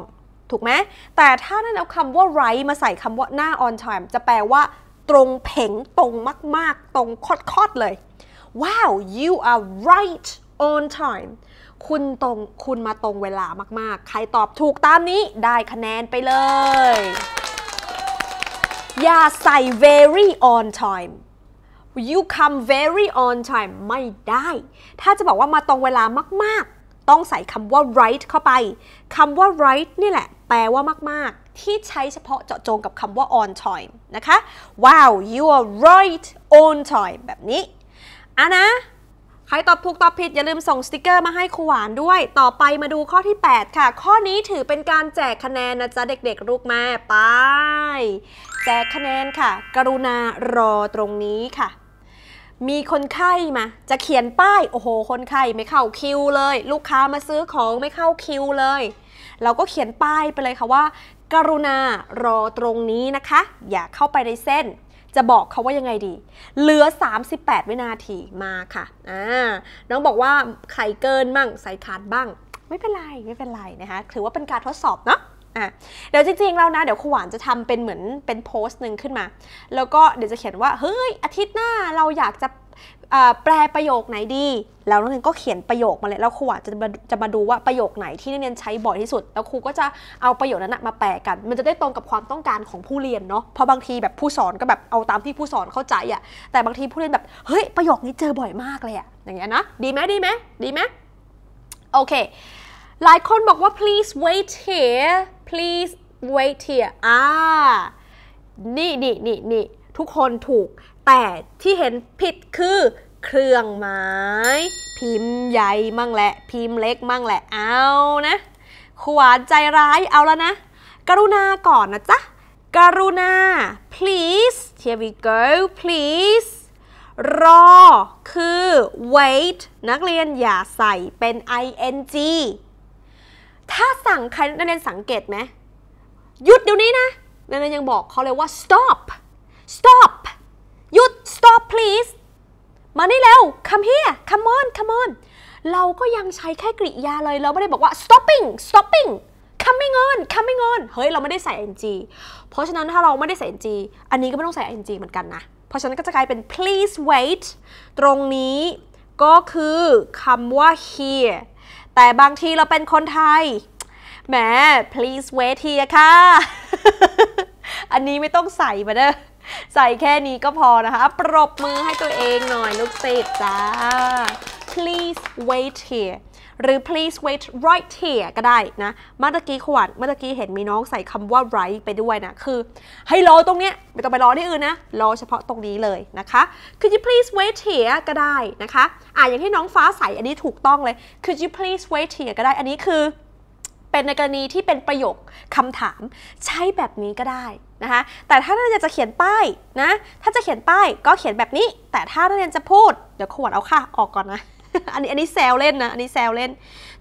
ถูกไหม แต่ถ้านั่นเอาคำว่า right มาใส่คำว่าหน้า on time จะแปลว่าตรงเผง ตรงมากๆ ตรงคอด ๆ เลยว้าว you are right on time คุณตรงคุณมาตรงเวลามาก ๆ ใครตอบถูกตามนี้ได้คะแนนไปเลย อย่าใส่ very on time you come very on time ไม่ได้ ถ้าจะบอกว่ามาตรงเวลามาก ๆ ต้องใส่คำว่า right เข้าไป คำว่า right นี่แหละ แปลว่ามาก ๆ ที่ใช้เฉพาะเจาะจงกับคำว่า on time นะคะ wow you are right on time แบบนี้ อ่ะนะใครตอบถูกตอบผิดอย่าลืมส่งสติกเกอร์มาให้ครูหวานด้วย ต่อไปมาดูข้อที่ 8 ค่ะ ข้อนี้ถือเป็นการแจกคะแนนนะจ๊ะเด็กๆ ลูกแม่ ไป แจกคะแนนค่ะ กรุณารอตรงนี้ค่ะ มีคนไข้มา จะเขียนป้ายโอ้โหคนไข้ไม่เข้าคิวเลย ลูกค้ามาซื้อของไม่เข้าคิวเลย เราก็เขียนป้ายไปเลยค่ะว่า กรุณารอตรงนี้นะคะ อย่าเข้าไปในเส้นจะบอกเขาว่ายังไงดี เหลือ 38 วินาที มาค่ะอ่าน้องบอกว่าไข่เกินบ้างใส่ขาดบ้าง ไม่เป็นไร ไม่เป็นไรนะคะ ถือว่าเป็นการทดสอบเนาะเดี๋ยวจริงๆ เรานะ เดี๋ยวขวานจะทำเป็นเหมือนเป็นโพสต์หนึ่งขึ้นมา แล้วก็เดี๋ยวจะเขียนว่า เฮ้ย อาทิตย์หน้าเราอยากจะแปลประโยคไหนดีแล้วนักเรียนก็เขียนประโยคมาเลยแล้วครูอจะจะมาดูว่าประโยคไหนที่นักเรียนใช้บ่อยที่สุด แล้วครูก็จะเอาประโยคนั้นมาแปลกัน มันจะได้ตรงกับความต้องการของผู้เรียนเนาะเพราะบางทีแบบผู้สอนก็แบบเอาตามที่ผู้สอนเข้าใจอ่ะแต่บางทีผู้เรียนแบบเฮ้ยประโยคนี้เจอบ่อยมากเลยอ่ะอย่างเงี้ยนะดีไหมดีไหมดีไหมโอเค หลายคนบอกว่า please wait here please wait here อ่านี่นี่นี่นี่ทุกคนถูกแต่ที่เห็นผิดคือ เครื่องหมาย พิมพ์ใหญ่มั่งแหละ พิมพ์เล็กมั่งแหละ เอานะ ขวานใจร้ายเอาแล้วนะ กรุณาก่อนนะจ๊ะ กรุณา please here we go please รอคือ wait นักเรียนอย่าใส่เป็น ing ถ้าสั่งใครนักเรียนสังเกตไหมหยุดเดี๋ยวนี้นะนักเรียนยังบอกเขาเลยว่า stop stop หยุด stop please มานี่เร็ว come here come on come on เราก็ยังใช้แค่กริยาเลยเราไม่ได้บอกว่า stopping stopping coming on coming on เฮ้ยเราไม่ได้ใส่ ing เพราะฉะนั้นถ้าเราไม่ได้ใส่ ing อันนี้ก็ไม่ต้องใส่ ing เหมือนกันนะ เพราะฉะนั้นก็จะกลายเป็น please wait ตรงนี้ก็คือคำว่า here แต่บางทีเราเป็นคนไทย แหม please wait here ค่ะ อันนี้ไม่ต้องใส่มาเด้อใส่แค่นี้ก็พอนะคะ ปรบมือให้ตัวเองหน่อยลูกศิษย์จ้า please wait here หรือ please wait right here ก็ได้นะเมื่อกี้ขวัญเมื่อกี้เห็นมีน้องใส่คำว่า right ไปด้วยนะ คือให้รอตรงเนี้ยไม่ต้องไปรอที่อื่นนะรอเฉพาะตรงนี้เลยนะคะ could you please wait here ก็ได้นะคะ อ่าอย่างที่น้องฟ้าใส่อันนี้ถูกต้องเลย could you please wait here ก็ได้อันนี้คือเป็นในกรณีที่เป็นประโยคคำถามใช้แบบนี้ก็ได้นะคะแต่ถ้านักเรียนจะเขียนป้ายนะถ้าจะเขียนป้ายก็เขียนแบบนี้ แต่ถ้านักเรียนจะพูดเดี๋ยวขวดเอาค่ะออกก่อนนะอันนี้อันนี้แซวเล่นนะอันนี้แซวเล่น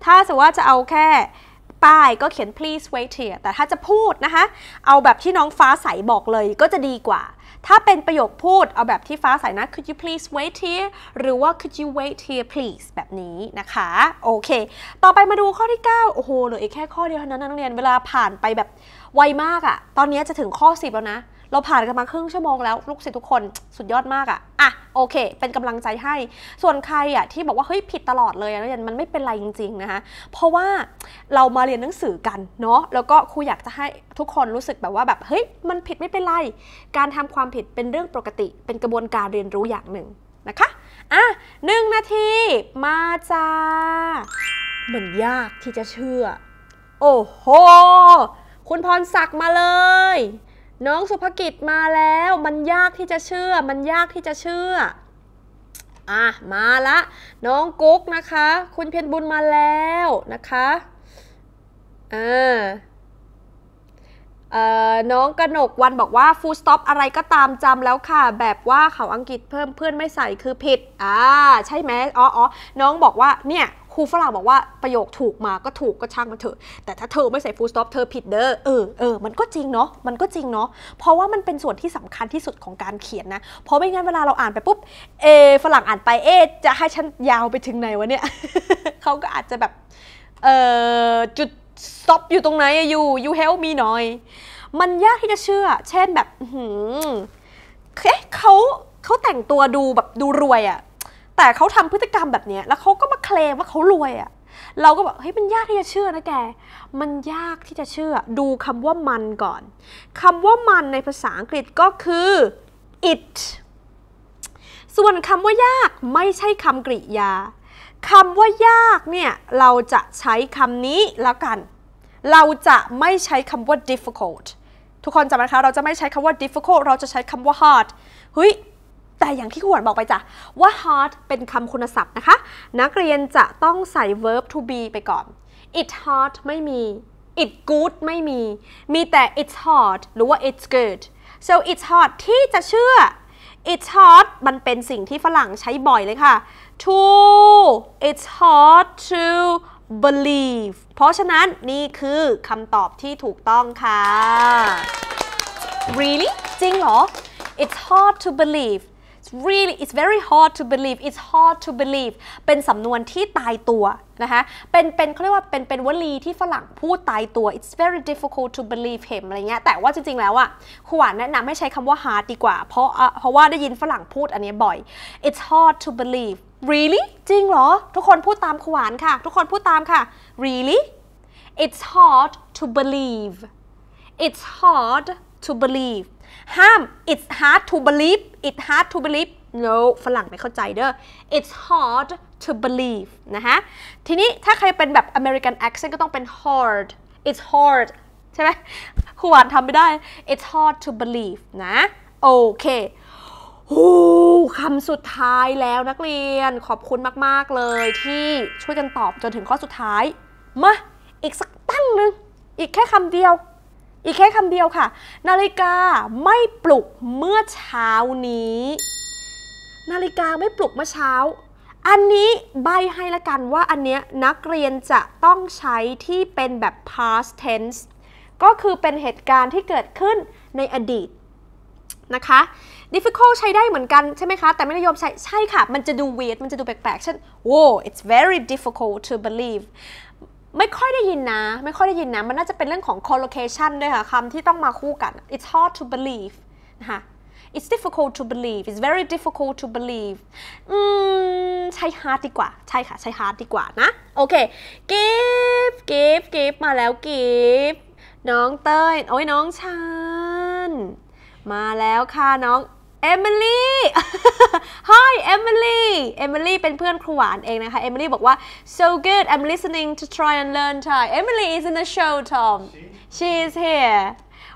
ถ้าสมมติว่าจะเอาแค่ป้ายก็เขียน please wait here แต่ถ้าจะพูดนะคะเอาแบบที่น้องฟ้าใสบอกเลยก็จะดีกว่าถ้าเป็นประโยคพูด เอาแบบที่ฟ้าใส่นะ could you please wait here หรือว่า could you wait here please แบบนี้นะคะ โอเค ต่อไปมาดูข้อที่ 9 โอ้โหเหลืออีกแค่ข้อเดียวเท่านั้นนักเรียน เวลาผ่านไปแบบไวมากอะตอนนี้จะถึงข้อ 10 แล้วนะเราผ่านกันมาครึ่งชั่วโมงแล้วลูกศิษย์ทุกคนสุดยอดมากอะอ่ะโอเค เป็นกำลังใจให้ ส่วนใครอะที่บอกว่าเฮ้ยผิดตลอดเลยนะยันมันไม่เป็นไรจริงๆนะคะ เพราะว่าเรามาเรียนหนังสือกันเนาะแล้วก็ครูอยากจะให้ทุกคนรู้สึกแบบว่าแบบเฮ้ยมันผิดไม่เป็นไร การทำความผิดเป็นเรื่องปกติ เป็นกระบวนการเรียนรู้อย่างหนึ่งนะคะอ่ะหนึ่งนาทีมาจ้าเหมือนยากที่จะเชื่อโอ้โหคุณพรศักดิ์มาเลยน้องสุภกิจมาแล้ว มันยากที่จะเชื่อ มันยากที่จะเชื่อ อ่ะมาละ น้องกุ๊กนะคะ คุณเพียรบุญมาแล้วนะคะเออเอ่อ น้องกระหนกวันบอกว่าฟูลสต็อปอะไรก็ตามจำแล้วค่ะ แบบว่าเขาอังกฤษเพิ่มเพื่อนไม่ใส่คือผิด อ่า ใช่ไหม อ๋ออน้องบอกว่าเนี่ยครูฝรั่งบอกว่าประโยคถูกมาก็ถูกก็ช่างมันเถอะแต่ถ้าเธอไม่ใส่ full stop เธอผิดเด้อเออเออ มันก็จริงเนาะมันก็จริงเนาะเพราะว่ามันเป็นส่วนที่สำคัญที่สุดของการเขียนนะ เพราะไม่งั้นเวลาเราอ่านไปปุ๊บเอฝรั่งอ่านไปเอจะให้ฉันยาวไปถึงไหนวะเนี่ยเขาก็อาจจะแบบ เออจุด stop อยู่ตรงไหนอยู่ you help me หน่อยมันยากที่จะเชื่อ เช่นแบบเอ๊ะเขาเขาแต่งตัวดูแบบดูรวยอะแต่เขาทำพฤติกรรมแบบนี้แล้วเขาก็มาเคลมว่าเขารวยอะ่ะเราก็แบบเฮ้ยมันยากที่จะเชื่อนะแก มันยากที่จะเชื่อ ดูคำว่ามันก่อน คำว่ามันในภาษาอังกฤษก็คือ it ส่วนคำว่ายากไม่ใช่คำกริยาคำว่ายากเนี่ยเราจะใช้คำนี้แล้วกัน เราจะไม่ใช้คำว่า difficult ทุกคนจำไหมคะ เราจะไม่ใช้คำว่า difficult เราจะใช้คำว่า hard เฮ้ยแต่อย่างที่ครูหวนบอกไปจ้ะว่า hot เป็นคำคุณศัพท์นะคะ นักเรียนจะต้องใส่ verb to be ไปก่อน it hot ไม่มี it good ไม่มี มีแต่ it's hot หรือว่า it's good so it's hot ที่จะเชื่อ it's hot มันเป็นสิ่งที่ฝรั่งใช้บ่อยเลยค่ะ to it's hot to believe เพราะฉะนั้นนี่คือคำตอบที่ถูกต้องค่ะ really จริงเหรอ it's hard to believe it's really it's very hard to believe it's hard to believe เป็นสำนวนที่ตายตัวนะคะ เป็นเป็นเขาเรียกว่าเป็นเป็นวลีที่ฝรั่งพูดตายตัว it's very difficult to believe him อะไรเงี้ย แต่ว่าจริง ๆ แล้วอะขวานแนะนำให้ใช้คำว่า hard ดีกว่า เพราะ เพราะว่าได้ยินฝรั่งพูดอันนี้บ่อย it's hard to believe really จริงเหรอ ทุกคนพูดตามขวานค่ะ ทุกคนพูดตามค่ะ really it's hard to believe it's hard to believe ห้าม it's hard to believe it's hard to believe no ฝรั่งไม่เข้าใจเด้อ it's hard to believe นะฮะ ทีนี้ถ้าใครเป็นแบบ American accent ก็ต้องเป็น hard it's hard ใช่ไหมคหวานทำไม่ได้ it's hard to believe นะ โอเคอูคำสุดท้ายแล้วนักเรียนขอบคุณมาก ๆ เลยที่ช่วยกันตอบจนถึงข้อสุดท้าย มาอีกสักตั้งหนึ่งอีกแค่คำเดียวอีกแค่คำเดียวค่ะ นาฬิกาไม่ปลุกเมื่อเช้านี้ นาฬิกาไม่ปลุกเมื่อเช้า อันนี้ใบให้ละกันว่าอันเนี้ยนักเรียนจะต้องใช้ที่เป็นแบบ past tense ก็คือเป็นเหตุการณ์ที่เกิดขึ้นในอดีต นะคะ difficult ใช้ได้เหมือนกันใช่ไหมคะ แต่ไม่นิยมใช้ ใช่ค่ะ มันจะดู weird มันจะดูแปลกๆเช่น w o a it's very difficult to believe ไม่ค่อยได้ยินนะ ไม่ค่อยได้ยินนะ มันน่าจะเป็นเรื่องของ collocation ด้วยค่ะ คำที่ต้องมาคู่กัน it's hard to believe นะคะ it's difficult to believe it's very difficult to believe อืมใช้ hard ดีกว่า ใช่ค่ะ ใช้ hard ดีกว่านะ โอเค give give give มาแล้ว give น้องเต้ย โอ้ย น้องชัน มาแล้วค่ะน้องเอมิลี่ Hi Emily Emily เป็นเพื่อนครูหวานเองนะคะ Emily บอกว่า so good I'm listening to try and learn Thai Emily is in the show Tom she is here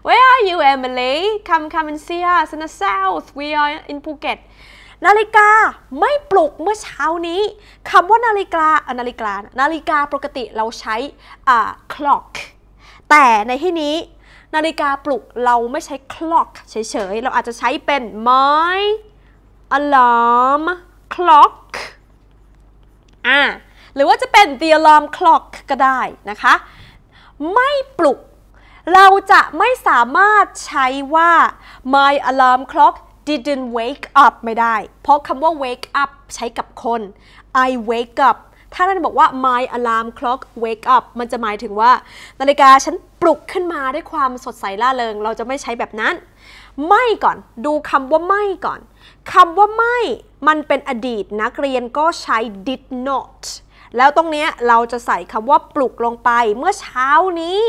Where are you Emily come come and see us in the south we are in Phuket นาฬิกาไม่ปลุกเมื่อเช้านี้ คำว่านาฬิกา นาฬิกา นาฬิกาปกติเราใช้ clock แต่ในที่นี้นาฬิกาปลุกเราไม่ใช้ clock เฉยๆ เราอาจจะใช้เป็น my alarm clock อ่า หรือว่าจะเป็น the alarm clock ก็ได้นะคะ ไม่ปลุก เราจะไม่สามารถใช้ว่า my alarm clock didn't wake up ไม่ได้ เพราะคำว่า wake up ใช้กับคน I wake up ถ้าเราบอกว่า my alarm clock wake up มันจะหมายถึงว่า นาฬิกาฉันปลุกขึ้นมาด้วยความสดใสล่าเริง เราจะไม่ใช้แบบนั้น ไม่ก่อน ดูคำว่าไม่ก่อน คำว่าไม่มันเป็นอดีตนักเรียนก็ใช้ did not แล้วตรงนี้เราจะใส่คำว่าปลุกลงไปเมื่อเช้านี้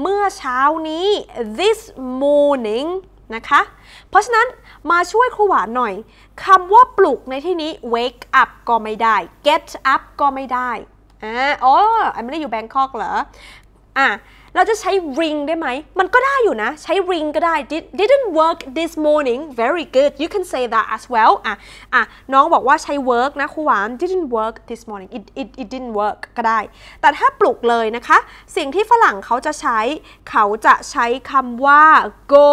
เมื่อเช้านี้ this morning นะคะ เพราะฉะนั้นมาช่วยครูหวานหน่อยคำว่าปลุกในที่นี้ wake up ก็ไม่ได้ get up ก็ไม่ได้อ่าอ๋ออไม่ได้อยู่แบงคอกเหรอ อ่ะเราจะใช้ ring ได้ไหม มันก็ได้อยู่นะ ใช้ ring ก็ได้ Did, didn't work this morning very good you can say that as well อ่ะอ่ะน้องบอกว่าใช้ work นะครูหวาน didn't work this morning it, it, it didn't work ก็ได้ แต่ถ้าปลุกเลยนะคะ สิ่งที่ฝรั่งเขาจะใช้เขาจะใช้คำว่า go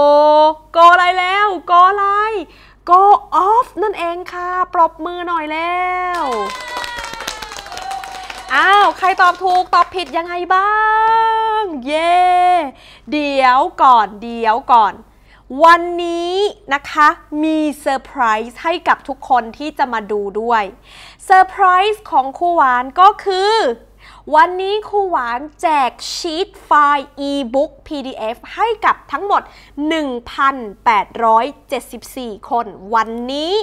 go อะไรแล้ว go อะไร Go Off นั่นเองค่ะ ปรบมือหน่อยแล้วอ้าว ใครตอบถูกตอบผิดยังไงบ้าง เย่เดี๋ยวก่อนเดี๋ยวก่อน วันนี้นะคะมีเซอร์ไพรส์ให้กับทุกคนที่จะมาดูด้วยเซอร์ไพรส์ของคู่หวานก็คือวันนี้ครูหวานแจกชีตไฟล์ e-book PDF ให้กับทั้งหมด 1,874 คน วันนี้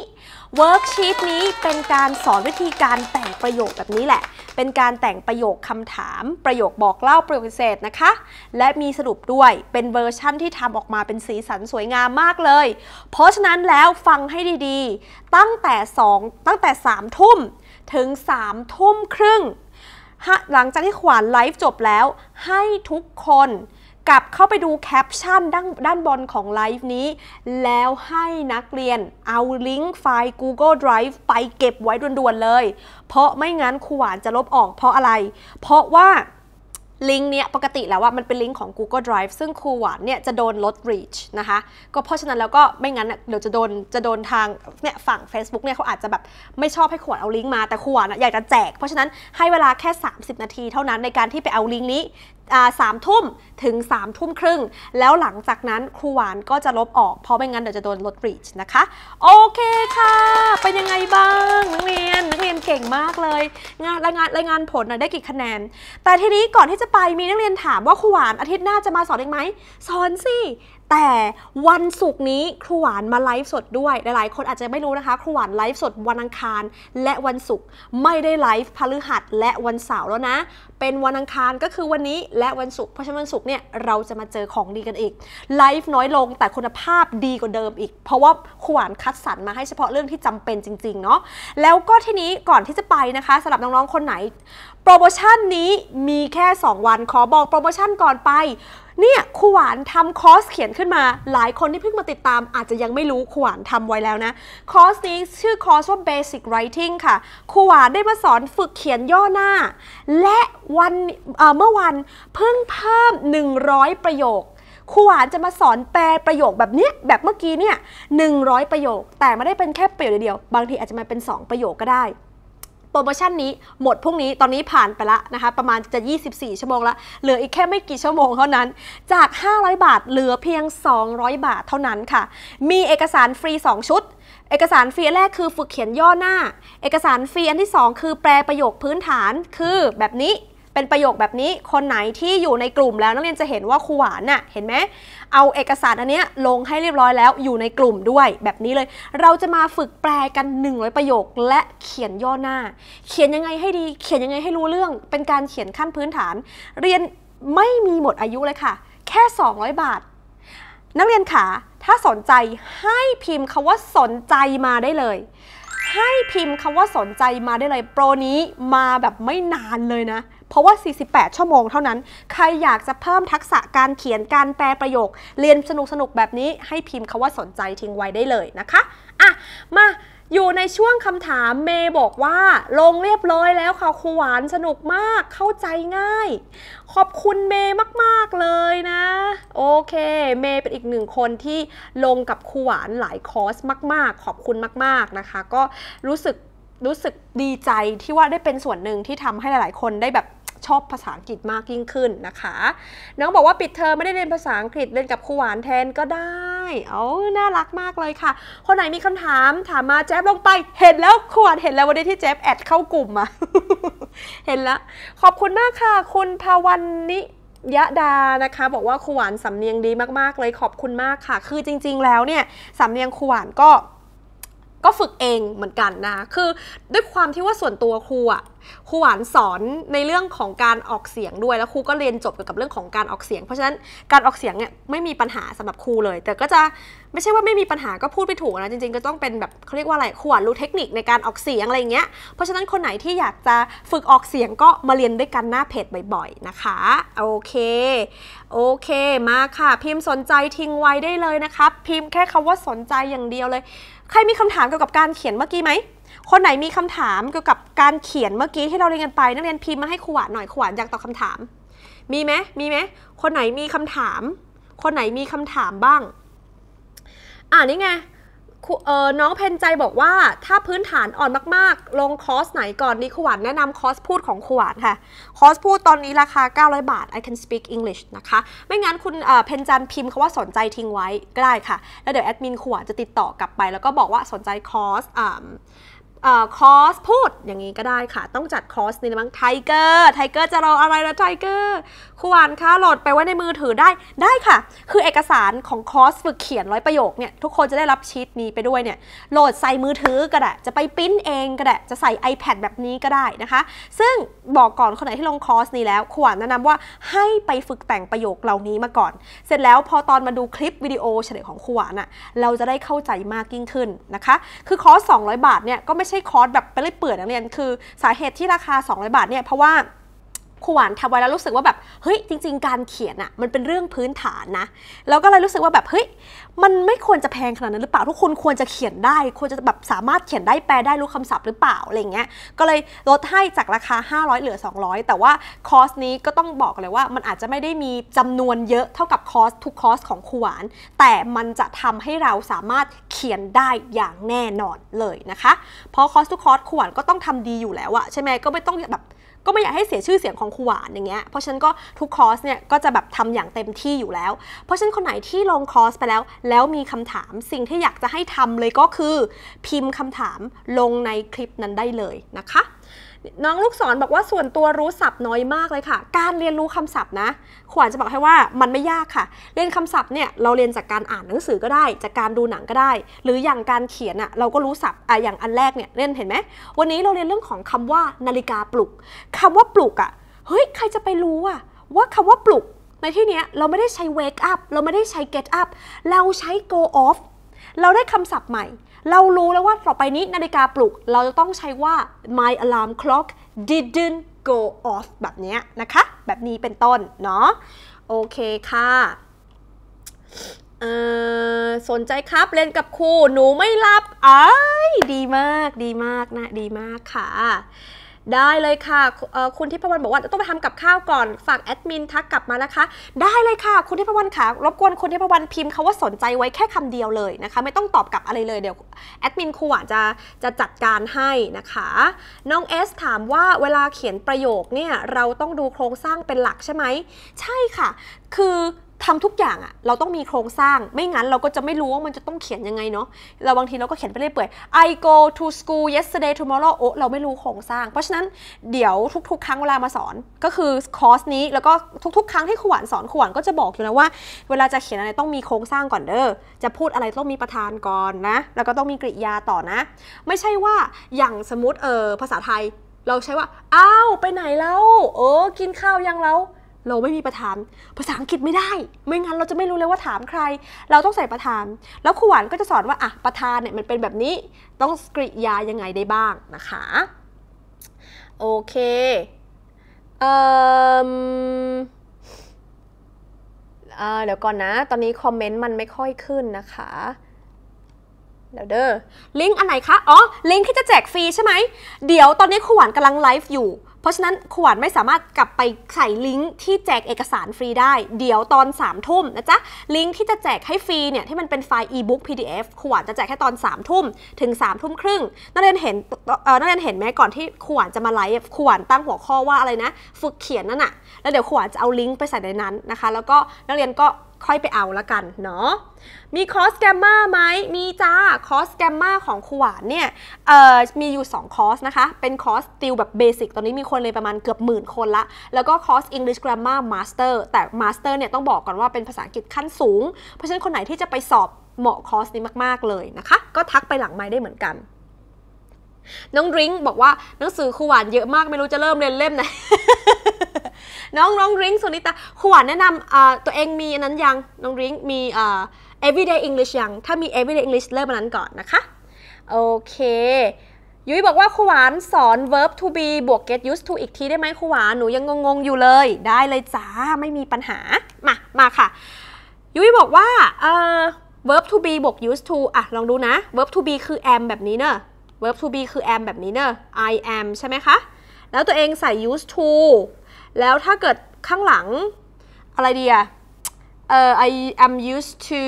เวิร์กชีตนี้เป็นการสอนวิธีการแต่งประโยคแบบนี้แหละ เป็นการแต่งประโยคคำถาม ประโยคบอกเล่าประโยคพิเศษนะคะ และมีสรุปด้วยเป็นเวอร์ชั่นที่ทำออกมาเป็นสีสันสวยงามมากเลย เพราะฉะนั้นแล้วฟังให้ดี ๆ ตั้งแต่ 2 ตั้งแต่3ทุ่มถึง 3 ทุ่มครึ่งหลังจากที่ขวานไลฟ์จบแล้ว ให้ทุกคนกลับเข้าไปดูแคปชั่นด้านด้านบนของไลฟ์นี้ แล้วให้นักเรียนเอาลิงก์ไฟล์ Google Drive ไปเก็บไว้ด่วนๆเลย เพราะไม่งั้นขวานจะลบออกเพราะอะไร เพราะว่าลิงก์เนี้ยปกติแล้วว่ามันเป็นลิงก์ของ Google Drive ซึ่งครูหวานเนี่ยจะโดนลด reach นะคะ ก็เพราะฉะนั้นแล้วก็ไม่งั้นเดี๋ยวจะโดนจะโดนทางเนี่ยฝั่ง Facebook เนี่ยเขาอาจจะแบบ ไม่ชอบให้ขวานเอาลิงก์มาแต่ขวานอยากจะแจกเพราะฉะนั้นให้เวลาแค่ 30 นาทีเท่านั้นในการที่ไปเอาลิงก์นี้สามทุ่มถึง3ามทุ่มครึ่ง แล้วหลังจากนั้น ครูหวานก็จะลบออกเพราะไม่งั้นเดี๋ยวจะโดนลดรีชนะคะ โอเคค่ะเป็นยังไงบ้างนักเรียนนักเรียนเก่งมากเลย งานรายงานรายงานผลนะได้กี่คะแนน แต่ทีนี้ก่อนที่จะไปมีนักเรียนถามว่า ครูหวานอาทิตย์หน้าจะมาสอนอีกไหมสอนสิแต่วันศุกร์นี้ครูหวานมาไลฟ์สดด้วยหลายๆ คนอาจจะไม่รู้นะคะ ครูหวานไลฟ์สดวันอังคารและวันศุกร์ไม่ได้ไลฟ์พฤหัสและวันเสาร์แล้วนะ เป็นวันอังคารก็คือวันนี้และวันศุกร์เพราะฉะนั้นวันศุกร์เนี่ยเราจะมาเจอของดีกันอีกไลฟ์น้อยลงแต่คุณภาพดีกว่าเดิมอีก เพราะว่าครูหวานคัดสรรมาให้เฉพาะเรื่องที่จำเป็นจริงๆเนาะแล้วก็ทีนี้ก่อนที่จะไปนะคะสำหรับน้องๆคนไหน โปรโมชั่นนี้มีแค่ 2 วันขอบอกโปรโมชั่นก่อนไปเนี่ยครูหวานทำคอร์สเขียนขึ้นมา หลายคนที่เพิ่งมาติดตามอาจจะยังไม่รู้ครูหวานทำไว้แล้วนะ คอร์สนี้ชื่อ คอร์สว่า Basic Writing ค่ะครูหวานได้มาสอนฝึกเขียนย่อหน้า และวันเมื่อวันเพิ่งเพิ่ม 100 ประโยคครูหวานจะมาสอนแปลประโยคแบบนี้แบบเมื่อกี้เนี่ย100 ประโยค แต่ไม่ได้เป็นแค่ประโยคเดียว บางทีอาจจะมาเป็น 2 ประโยคก็ได้โปรโมชั่นนี้หมดพรุ่งนี้ ตอนนี้ผ่านไปละนะคะ ประมาณจะ 24 ชั่วโมงละ เหลืออีกแค่ไม่กี่ชั่วโมงเท่านั้น จาก 500 บาท เหลือเพียง 200 บาทเท่านั้นค่ะ มีเอกสารฟรี 2 ชุด เอกสารฟรีแรกคือฝึกเขียนย่อหน้า เอกสารฟรีอันที่ 2 คือแปลประโยคพื้นฐาน คือแบบนี้เป็นประโยคแบบนี้ คนไหนที่อยู่ในกลุ่มแล้วนักเรียนจะเห็นว่าครูหวานน่ะ เห็นไหม เอาเอกสารอันนี้ลงให้เรียบร้อยแล้วอยู่ในกลุ่มด้วย แบบนี้เลย เราจะมาฝึกแปลกัน 100 ประโยคและเขียนย่อหน้า เขียนยังไงให้ดี เขียนยังไงให้รู้เรื่อง เป็นการเขียนขั้นพื้นฐาน เรียนไม่มีหมดอายุเลยค่ะ แค่ 200 บาท นักเรียนขา ถ้าสนใจให้พิมพ์คาว่าสนใจมาได้เลย ให้พิมพ์คำว่าสนใจมาได้เลย โปรนี้มาแบบไม่นานเลยนะเพราะว่า 48 ชั่วโมงเท่านั้น ใครอยากจะเพิ่มทักษะการเขียนการแปลประโยค เรียนสนุกสนุกแบบนี้ ให้พิมพ์คาว่าสนใจทิ้งไว้ได้เลยนะคะ อ่ะ มา อยู่ในช่วงคำถามเมย์บอกว่า ลงเรียบร้อยแล้วค่ะครูหวานสนุกมาก เข้าใจง่าย ขอบคุณเมย์มากๆเลยนะ โอเค เมย์เป็นอีกหนึ่งคนที่ลงกับครูหวานหลายคอร์สมาก ๆ ขอบคุณมากๆ นะคะ ก็รู้สึก รู้สึกดีใจที่ว่าได้เป็นส่วนหนึ่งที่ทำให้หลาย ๆ คนได้แบบชอบภาษาอังกฤษมากยิ่งขึ้นนะคะ น้องบอกว่า ปิดเทอมไม่ได้เรียนภาษาอังกฤษเรียนกับครูหวานแทนก็ได้ เอ้าน่ารักมากเลยค่ะ คนไหนมีคำถามถามมาแจ๊บลงไป เห็นแล้วครูหวานเห็นแล้ววันนี้ที่แจ๊บแอดเข้ากลุ่มอะเห็นแล้วขอบคุณมากค่ะ คุณภาวันนิยะดา นะคะ บอกว่าครูหวานสำเนียงดีมากๆ เลยขอบคุณมากค่ะ คือจริงๆ แล้วเนี่ยสำเนียงครูหวานก็ก็ฝึกเองเหมือนกันนะ คือด้วยความที่ว่าส่วนตัวครูอ่ะครูหวานสอนในเรื่องของการออกเสียงด้วย แล้วครูก็เรียนจบเกี่ยวกับเรื่องของการออกเสียง เพราะฉะนั้นการออกเสียงเนี่ยไม่มีปัญหาสำหรับครูเลย แต่ก็จะไม่ใช่ว่าไม่มีปัญหาก็พูดไปถูกนะจริงๆก็ต้องเป็นแบบเขาเรียกว่าอะไรครูหวานรู้เทคนิคในการออกเสียงอะไรเงี้ยเพราะฉะนั้นคนไหนที่อยากจะฝึกออกเสียงก็มาเรียนด้วยกันหน้าเพจบ่อย ๆนะคะโอเคโอเคมาค่ะ พิมพ์สนใจทิ้งไว้ได้เลยนะคะ พิมพ์แค่คำว่าสนใจอย่างเดียวเลยใครมีคำถามเกี่ยวกับการเขียนเมื่อกี้ไหม คนไหนมีคำถามเกี่ยวกับการเขียนเมื่อกี้ที่เราเรียนกันไป นักเรียนพิมพ์มาให้ขวานหน่อยขวานอยากตอบคาถาม มีไหมมีไหมคนไหนมีคำถาม คนไหนมีคำถามบ้าง อ่านี่ไงน้องเพนใจบอกว่าถ้าพื้นฐานอ่อนมากๆ ลงคอร์สไหนก่อนดีขวัญแนะนำคอร์สพูดของขวัญค่ะ คอร์สพูดตอนนี้ราคา 900 บาท I can speak English นะคะ ไม่งั้นคุณเพนจันพิมพ์คาว่าสนใจทิ้งไว้ก็ได้ค่ะ แล้วเดี๋ยวแอดมินขวานจะติดต่อกลับไปแล้วก็บอกว่าสนใจคอร์สคอร์สพูดอย่างนี้ก็ได้ค่ะ ต้องจัดคอร์สนี่นะมั้งไทเกอร์ไทเกอร์จะรออะไรละไทเกอร์ควานคะโหลดไปไว้ในมือถือได้ได้ค่ะ คือเอกสารของคอร์สฝึกเขียนร้อยประโยคเนี่ยทุกคนจะได้รับชีตนี้ไปด้วยเนี่ยโหลดใส่มือถือก็ได้จะไปปิ้นเองก็ได้จะใส่ iPad แบบนี้ก็ได้นะคะ ซึ่งบอกก่อนคนไหนที่ลงคอร์สนี้แล้วควานแนะนำว่าให้ไปฝึกแต่งประโยคเหล่านี้มาก่อน เสร็จแล้วพอตอนมาดูคลิปวิดีโอเฉลยของควานอะเราจะได้เข้าใจมากยิ่งขึ้นนะคะ คือคอร์ส200 บาทเนี่ยก็ไม่ใช่คอร์สแบบไปเลยเปื่อยนักเรียน คือสาเหตุที่ราคา 200 บาทเนี่ยเพราะว่าครูหวานทำไว้แล้วรู้สึกว่าแบบ เฮ้ยจริง ๆ การเขียนอะมันเป็นเรื่องพื้นฐานนะ แล้วก็เลยรู้สึกว่าแบบเฮ้ยมันไม่ควรจะแพงขนาดนั้นหรือเปล่า ทุกคนควรจะเขียนได้ ควรจะแบบสามารถเขียนได้แปลได้รู้คำศัพท์หรือเปล่าอะไรเงี้ยก็เลยลดให้จากราคา 500 เหลือ 200 แต่ว่าคอสนี้ก็ต้องบอกเลยว่า มันอาจจะไม่ได้มีจำนวนเยอะเท่ากับคอสทุกคอสของขวานแต่มันจะทำให้เราสามารถเขียนได้อย่างแน่นอนเลยนะคะ เพราะคอสทุกคอสขวานก็ต้องทำดีอยู่แล้วอะใช่ไหมก็ไม่ต้องแบบก็ไม่อยากให้เสียชื่อเสียงของครูหวานอย่างเงี้ย เพราะฉันก็ทุกคอร์สเนี่ยก็จะแบบทำอย่างเต็มที่อยู่แล้ว เพราะฉันคนไหนที่ลงคอร์สไปแล้ว แล้วมีคำถามสิ่งที่อยากจะให้ทำเลยก็คือพิมพ์คำถามลงในคลิปนั้นได้เลยนะคะน้องลูกศรบอกว่าส่วนตัวรู้ศัพท์น้อยมากเลยค่ะ การเรียนรู้คำศัพท์นะขวัญจะบอกให้ว่ามันไม่ยากค่ะ เรียนคำศัพท์เนี่ยเราเรียนจากการอ่านหนังสือก็ได้ จากการดูหนังก็ได้หรืออย่างการเขียนอะเราก็รู้ศัพท์อะอย่างอันแรกเนี่ยเล่นเห็นไหมวันนี้เราเรียนเรื่องของคำว่านาฬิกาปลุก คำว่าปลุกอะเฮ้ยใครจะไปรู้อะว่าคำว่าปลุก ในที่นี้เราไม่ได้ใช้ wake up เราไม่ได้ใช้ get up เราใช้ go off เราได้คำศัพท์ใหม่เรารู้แล้วว่าต่อไปนี้นาฬิกาปลุกเราจะต้องใช้ว่า my alarm clock didn't go off แบบนี้นะคะ แบบนี้เป็นต้น เนาะโอเคค่ะสนใจครับเรียนกับครูหนูไม่รับ อ้ยดีมาก ดีมากนะดีมากค่ะได้เลยค่ะ คุณทิพวรรณบอกว่าต้องไปทำกับข้าวก่อน ฝากแอดมินทักกลับมานะคะ ได้เลยค่ะ คุณทิพวรรณค่ะ รบกวนคุณทิพวรรณพิมพ์คาว่าสนใจไว้แค่คำเดียวเลยนะคะ ไม่ต้องตอบกลับอะไรเลย เดี๋ยวแอดมินครูจะจะจัดการให้นะคะ น้องเอสถามว่าเวลาเขียนประโยคเนี่ย เราต้องดูโครงสร้างเป็นหลักใช่ไหม ใช่ค่ะ คือทำทุกอย่างอะเราต้องมีโครงสร้างไม่งั้นเราก็จะไม่รู้ว่า มันจะต้องเขียนยังไงเนาะเราบางทีเราก็เขียนไปเรื่อยเปื่อย I go to school yesterday tomorrow โอ้เราไม่รู้โครงสร้าง เพราะฉะนั้นเดี๋ยวทุกๆครั้งเวลามาสอนก็คือคอร์สนี้ แล้วก็ทุกๆ ครั้งที่ขวาน สอนขวานก็จะบอกอยู่นะว่า เวลาจะเขียนอะไรต้องมีโครงสร้างก่อนเด้อจะพูดอะไรต้องมีประธานก่อนนะ แล้วก็ต้องมีกริยาต่อนะ ไม่ใช่ว่าอย่างสมมติเออภาษาไทย เราใช้ว่าอ้าวไปไหนแล้ว เออกินข้าวยังแล้วเราไม่มีประธาน ภาษาอังกฤษไม่ได้ ไม่งั้นเราจะไม่รู้เลยว่าถามใคร เราต้องใส่ประธาน แล้วครูหวานก็จะสอนว่าอ่ะประธานเนี่ยมันเป็นแบบนี้ ต้องกริยายังไงได้บ้างนะคะ โอเคเอ่อเดี๋ยวก่อนนะ ตอนนี้คอมเมนต์มันไม่ค่อยขึ้นนะคะเดี๋ยวเด้อลิงก์อันไหนคะ อ๋อลิงก์ที่จะแจกฟรีใช่ไหม เดี๋ยวตอนนี้ครูหวานกำลังไลฟ์อยู่เพราะฉะนั้นขวานไม่สามารถกลับไปใส่ลิงก์ที่แจกเอกสารฟรีได้ เดี๋ยวตอน3ามทุ่มนะจ๊ะ ลิงก์ที่จะแจกให้ฟรีเนี่ย ที่มันเป็นไฟล์ e-book PDF ขวานจะแจกแค่ตอน3ามทุ่ม ถึง3ามทุ่มครึ่ง นักเรียนเห็นนักเรียนเห็นไหมก่อนที่ขวานจะมาไลฟ์ขวานตั้งหัวข้อว่าอะไรนะ ฝึกเขียนนั่นอะแล้วเดี๋ยวขวานจะเอาลิงก์ไปใส่ในนั้นนะคะ แล้วก็นักเรียนก็ค่อยไปเอาละกันเนาะ มีคอสแกมมาไหม มีจ้าคอสแกมมาของคหวานเนี่ย มีอยู่ 2 คอสนะคะ เป็นคอสติวแบบเบสิก ตอนนี้มีคนเลยประมาณเกือบหมื่นคนละ แล้วก็คอสอังกฤษแกรมมามา Master แต่มาสเตอร์เนี่ยต้องบอกก่อนว่าเป็นภาษาอังกฤษขั้นสูง เพราะฉะนั้นคนไหนที่จะไปสอบเหมาะคอสนี้มากๆเลยนะคะ ก็ทักไปหลังไม้ได้เหมือนกัน น้องริงบอกว่าหนังสือคหวานเยอะมาก ไม่รู้จะเริ่มเรียนเล่มไหนน้องน้องริ้งสุนิตาคหวานแนะนำตัวเองมีอันนั้นยัง น้องริ้งมี everyday English ยัง ถ้ามี everyday English เริ่มันั้นก่อนนะคะ โอเค ยุ้ยบอกว่าคหวานสอน verb to be บวก get used to อีกทีได้ไหมคหวาน หนูยังงงๆอยู่เลย ได้เลยจ้า ไม่มีปัญหา มามาค่ะ ยุ้ยบอกว่า verb to be บวก used to อ่ะ ลองดูนะ verb to be คือ am แบบนี้เนอะ verb to be คือ am แบบนี้เนอะ I am ใช่ไหมคะ แล้วตัวเองใส่ used to แล้วถ้าเกิดข้างหลัง อะไรดีอะเอ่อ I am used to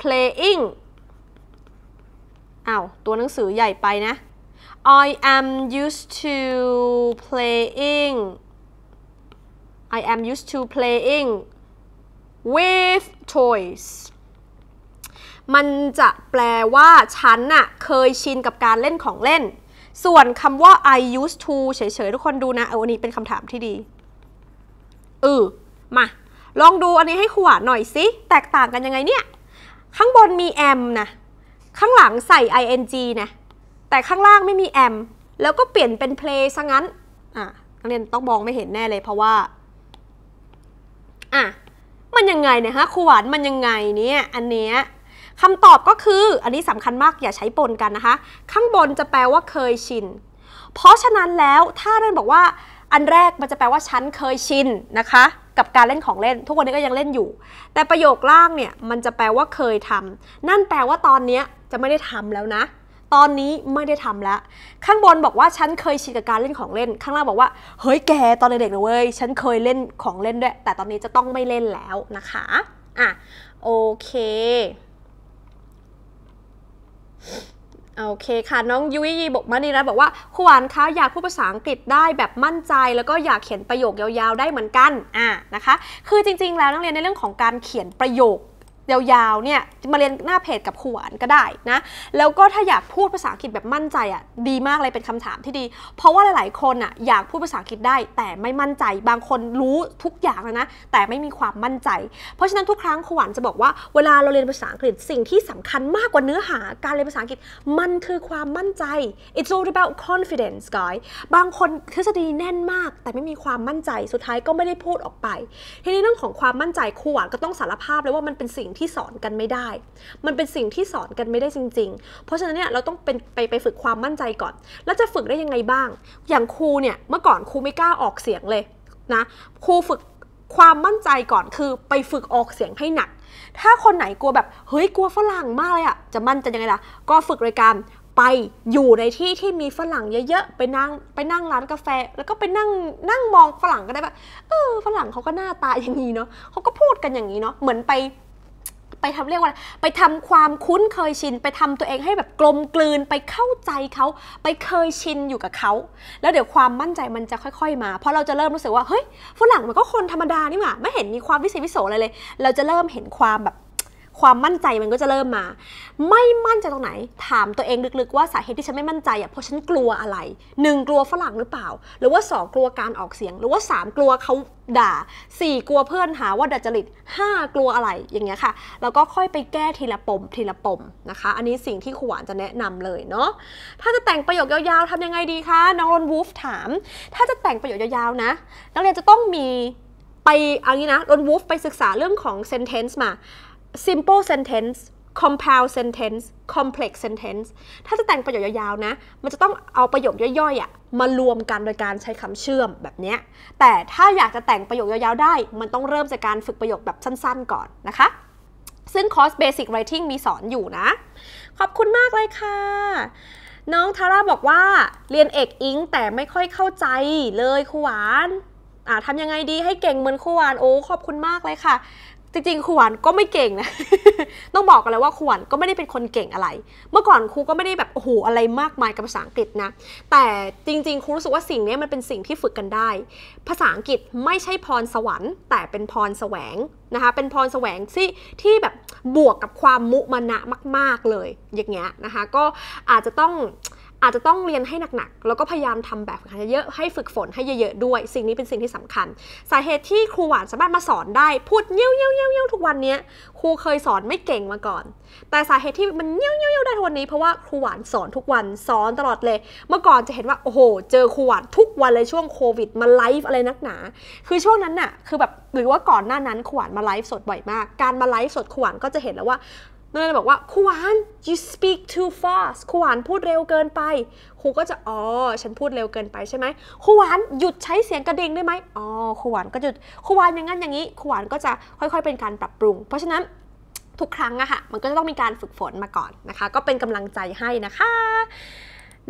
playing อา้าว ตัวหนังสือใหญ่ไปนะ I am used to playing I am used to playing with toys มันจะแปลว่าฉันน่ะเคยชินกับการเล่นของเล่น ส่วนคำว่า I used to เฉยๆทุกคนดูนะเอาอันนี้เป็นคำถามที่ดีออมาลองดูอันนี้ให้ขวาหน่อยสิ แตกต่างกันยังไงเนี่ยข้างบนมี m นะข้างหลังใส่ ing นะแต่ข้างล่างไม่มี m แล้วก็เปลี่ยนเป็น play ซะงั้นอ่ะนักเรียนต้องมองไม่เห็นแน่เลยเพราะว่า อ่ะมันยังไงเนี่ยฮะขวานมันยังไงเนี่ยอันเนี้ยคำตอบก็คืออันนี้สำคัญมากอย่าใช้ปนกันนะคะ ข้างบนจะแปลว่าเคยชิน เพราะฉะนั้นแล้วถ้าเรนบอกว่าอันแรกมันจะแปลว่าฉันเคยชินนะคะ กับการเล่นของเล่น ทุกวันนี้ก็ยังเล่นอยู่ แต่ประโยคล่างเนี่ยมันจะแปลว่าเคยทำ นั่นแปลว่าตอนนี้จะไม่ได้ทำแล้วนะ ตอนนี้ไม่ได้ทำแล้วข้างบนบอกว่าฉันเคยชินกับการเล่นของเล่น ข้างล่างบอกว่าเฮ้ยแกตอนเด็กๆนะเว้ยฉันเคยเล่นของเล่นด้วย แต่ตอนนี้จะต้องไม่เล่นแล้วนะคะอ่ะโอเคโอเคค่ะ น้องยุ้ยบอกมานีนะบอกว่าคุณหวานคะอยากพูดภาษาอังกฤษได้แบบมั่นใจ แล้วก็อยากเขียนประโยคยาวๆได้เหมือนกัน อ่านะคะ คือจริงๆแล้วนักเรียนในเรื่องของการเขียนประโยคยาวๆเนี่ยมาเรียนหน้าเพจกับขวานก็ได้นะแล้วก็ถ้าอยากพูดภาษาอังกฤษแบบมั่นใจอ่ะดีมากเลยเป็นคำถามที่ดี เพราะว่าหลายๆคนอ่ะอยากพูดภาษาอังกฤษได้ แต่ไม่มั่นใจบางคนรู้ทุกอย่างแล้วนะแต่ไม่มีความมั่นใจ เพราะฉะนั้นทุกครั้งขวานจะบอกว่าเวลาเราเรียนภาษาอังกฤษสิ่งที่สำคัญมากกว่าเนื้อหาการเรียนภาษาอังกฤษมันคือความมั่นใจ it's all about confidence guys บางคนทฤษฎีแน่นมาก แต่ไม่มีความมั่นใจสุดท้ายก็ไม่ได้พูดออกไปทีนี้เรื่องของความมั่นใจขวานก็ต้องสารภาพเลยว่ามันเป็นสิ่งที่สอนกันไม่ได้ มันเป็นสิ่งที่สอนกันไม่ได้จริง ๆ เพราะฉะนั้นเนี่ยเราต้องเป็นไปไปฝึกความมั่นใจก่อน แล้วจะฝึกได้ยังไงบ้าง อย่างครูเนี่ยเมื่อก่อนครูไม่กล้าออกเสียงเลยนะ ครูฝึกความมั่นใจก่อนคือไปฝึกออกเสียงให้หนัก ถ้าคนไหนกลัวแบบ เฮ้ยกลัวฝรั่งมากเลยอะจะมั่นใจยังไงล่ะ ก็ฝึกรายการไปอยู่ในที่ที่มีฝรั่งเยอะๆ ไปนั่งไปนั่งร้านกาแฟ แล้วก็ไปนั่งนั่งมองฝรั่งก็ได้แบบ เออฝรั่งเขาก็หน้าตาอย่างนี้เนาะเขาก็พูดกันอย่างนี้เนาะ เหมือนไปไปทำเรียกว่าไปทำความคุ้นเคยชิน ไปทำตัวเองให้แบบกลมกลืนไปเข้าใจเขาไปเคยชินอยู่กับเขาแล้วเดี๋ยวความมั่นใจมันจะค่อยๆมา เพราะเราจะเริ่มรู้สึกว่าเฮ้ยฝรั่งมันก็คนธรรมดานี่หว่าไม่เห็นมีความวิเศษวิโสอะไรเลย เราจะเริ่มเห็นความแบบความมั่นใจมันก็จะเริ่มมา ไม่มั่นใจตรงไหน ถามตัวเองลึกๆ ว่าสาเหตุที่ฉันไม่มั่นใจอ่ะ เพราะฉันกลัวอะไรหนึ่งกลัวฝรั่งหรือเปล่า หรือว่าสองกลัวการออกเสียง หรือว่าสามกลัวเขาด่าสี่กลัวเพื่อนหาว่าดัดจริตห้ากลัวอะไรอย่างเงี้ยค่ะ แล้วก็ค่อยไปแก้ทีละปม ทีละปมนะคะ อันนี้สิ่งที่ขวานจะแนะนำเลยเนาะ ถ้าจะแต่งประโยคยาวๆทำยังไงดีคะน้องรอนวูฟถาม ถ้าจะแต่งประโยคยาวๆนะ นักเรียนจะต้องมีไปเอางี้นะรอนวูฟไปศึกษาเรื่องของ sentence มา simple sentence compound sentence complex sentence ถ้าจะแต่งประโยคยาวๆนะ มันจะต้องเอาประโยคย่อยๆอะมารวมกันโดยการใช้คำเชื่อมแบบนี้ แต่ถ้าอยากจะแต่งประโยคยาวๆได้ มันต้องเริ่มจากการฝึกประโยคแบบสั้นๆก่อนนะคะ ซึ่งคอร์ส Basic Writing มีสอนอยู่นะ ขอบคุณมากเลยค่ะ น้องทาร่าบอกว่าเรียนเอกอิงแต่ไม่ค่อยเข้าใจเลยครูหวานอ่าทำยังไงดีให้เก่งเหมือนครูหวานโอ้ขอบคุณมากเลยค่ะจริงๆครูหวานก็ไม่เก่งนะ ต้องบอกกันเลยว่าครูหวานก็ไม่ได้เป็นคนเก่งอะไร เมื่อก่อนครูก็ไม่ได้แบบโอ้โหอะไรมากมายกับภาษาอังกฤษนะ แต่จริงๆ ครูรู้สึกว่าสิ่งนี้มันเป็นสิ่งที่ฝึกกันได้ ภาษาอังกฤษไม่ใช่พรสวรรค์ แต่เป็นพรแสวงนะคะ เป็นพรแสวงที่ที่แบบบวกกับความมุมานะมาก ๆเลยอย่างเงี้ยนะคะก็อาจจะต้องอาจจะต้องเรียนให้หนัก ๆ แล้วก็พยายามทำแบบฝึกหัดเยอะให้ฝึกฝนให้เยอะๆ ด้วย สิ่งนี้เป็นสิ่งที่สำคัญ สาเหตุที่ครูหวานสามารถมาสอนได้พูดเียวเี่ยวเียวเี่ยวทุกวันนี้ครูเคยสอนไม่เก่งมาก่อน แต่สาเหตุที่มันเยี่ยวเยี่ยวได้ทุกวันนี้เพราะว่าครูหวานสอนทุกวันสอนตลอดเลย เมื่อก่อนจะเห็นว่าโอ้โหเจอครูหวานทุกวันเลยช่วงโควิดมาไลฟ์อะไรนักหนา คือช่วงนั้นน่ะคือแบบหรือว่าก่อนหน้านั้นครูหวานมาไลฟ์สดบ่อยมาก การมาไลฟ์สดครูหวานก็จะเห็นแล้วว่าน้องเลยบอกว่าครูหวาน you speak too fast ครูหวานพูดเร็วเกินไปครูก็จะอ๋อฉันพูดเร็วเกินไปใช่ไหมครูหวานหยุดใช้เสียงกระดิ่งได้ไหมอ๋อครูหวานก็หยุดครูหวานอย่างนั้นอย่างนี้ครูหวานก็จะค่อย ๆ เป็นการปรับปรุง เพราะฉะนั้นทุกครั้งอะค่ะมันก็จะต้องมีการฝึกฝนมาก่อนนะคะ ก็เป็นกำลังใจให้นะคะ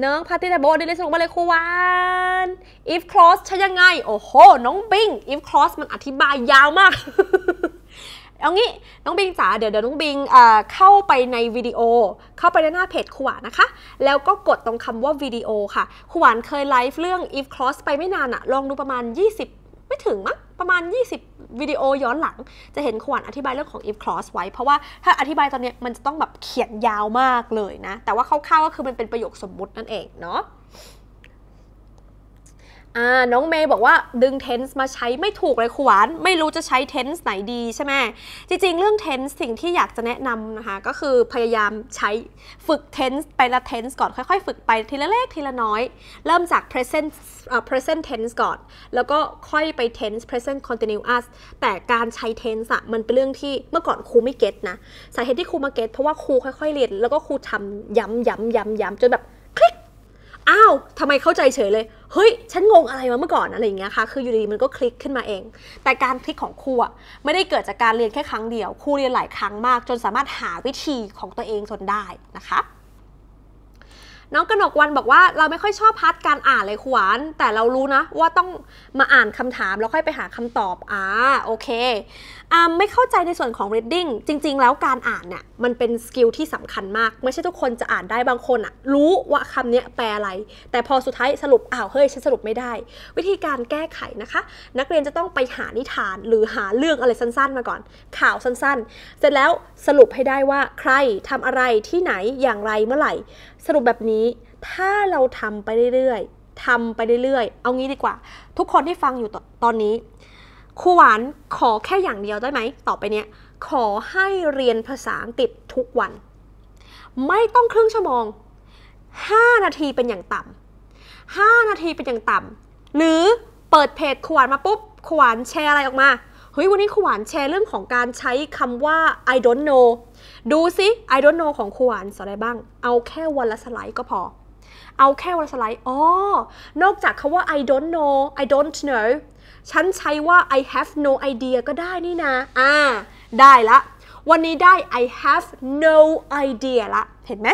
น้องพาติแต่โบดีเลยสนุกมาเลยครูวาน if c r o s s ใช้ยังไงโอ้โหน้องบิง if c r o s s มันอธิบายยาวมากเอางี้น้องบิงจ๋าเดี๋ยวเดี๋ยวน้องบิงเข้าไปในวิดีโอ เข้าไปในหน้าเพจขวานนะคะ แล้วก็กดตรงคำว่าวิดีโอค่ะ ขวานเคยไลฟ์เรื่อง if cross ไปไม่นานอะลองดูประมาณ 20 ไม่ถึงมั้งประมาณ 20วิดีโอย้อนหลัง จะเห็นขวานอธิบายเรื่องของ if c r o s s ไว้ เพราะว่า ถ้าอธิบายตอนนี้มันจะต้องแบบเขียนยาวมากเลยนะ แต่ว่าคร่าวๆก็คือมันเป็นประโยคสมมุตินั่นเองเนาะอ่าน้องเมย์บอกว่าดึง tense มาใช้ไม่ถูกเลยขวานไม่รู้จะใช้ tense ไหนดีใช่ไหมจริงๆ เรื่อง tense สิ่งที่อยากจะแนะนำนะคะก็คือพยายามใช้ฝึก tense ไปละ tense ก่อนค่อย ๆ ฝึกไปทีละเล็กทีละน้อย เริ่มจาก present present tense ก่อน แล้วก็ค่อยไป tense present continuous แต่การใช้ tense อะมันเป็นเรื่องที่เมื่อก่อนครูไม่เก็ตนะสาเหตุที่ครูมาเก็ตเพราะว่าครูค่อยๆ เรียนแล้วก็ครูทำย้ำๆๆๆจนแบบคลิกอ้าวทำไมเข้าใจเฉยเลยเฮ้ย ฉันงงอะไรมาเมื่อก่อนอะไรอย่างเงี้ยค่ะ คืออยู่ดีมันก็คลิกขึ้นมาเอง แต่การคลิกของครูอ่ะไม่ได้เกิดจากการเรียนแค่ครั้งเดียว ครูเรียนหลายครั้งมากจนสามารถหาวิธีของตัวเองจนได้นะคะน้องกนกวันบอกว่าเราไม่ค่อยชอบพัดการอ่านเลยขวาน แต่เรารู้นะว่าต้องมาอ่านคำถามแล้วค่อยไปหาคำตอบ อ่าโอเค อ่าไม่เข้าใจในส่วนของ reading จริง ๆ แล้วการอ่านเนี่ยมันเป็นสกิลที่สำคัญมาก ไม่ใช่ทุกคนจะอ่านได้บางคนอะรู้ว่าคำนี้แปลอะไร แต่พอสุดท้ายสรุปอ้าวเฮ้ย ฉันสรุปไม่ได้ วิธีการแก้ไขนะคะ นักเรียนจะต้องไปหานิทานหรือหาเรื่องอะไรสั้นๆมาก่อน ข่าวสั้นๆ เสร็จแล้วสรุปให้ได้ว่าใครทำอะไรที่ไหนอย่างไรเมื่อไหร่สรุปแบบนี้ถ้าเราทำไปเรื่อยๆทำไปเรื่อยๆ เอางี้ดีกว่า ทุกคนที่ฟังอยู่ตอนนี้ ครูหวานขอแค่อย่างเดียวได้ไหม ต่อไปเนี้ยขอให้เรียนภาษาอังกฤษทุกวัน ไม่ต้องครึ่งชั่วโมง5 นาทีเป็นอย่างต่ำ5นาทีเป็นอย่างต่ำหรือเปิดเพจขวานมาปุ๊บขวานแชร์อะไรออกมา เฮ้ย วันนี้ขวานแชร์เรื่องของการใช้คำว่า I don't know ดูซิ I don't know ของควานสไลด์บ้าง เอาแค่วันละสไลด์ก็พอ เอาแค่วันละสไลด์อ๋อ นอกจากคาว่า I don't know I don't know ฉันใช้ว่า I have no idea ก็ได้นี่นะ อ่า ได้ละ วันนี้ได้ I have no idea ละ เห็นไหม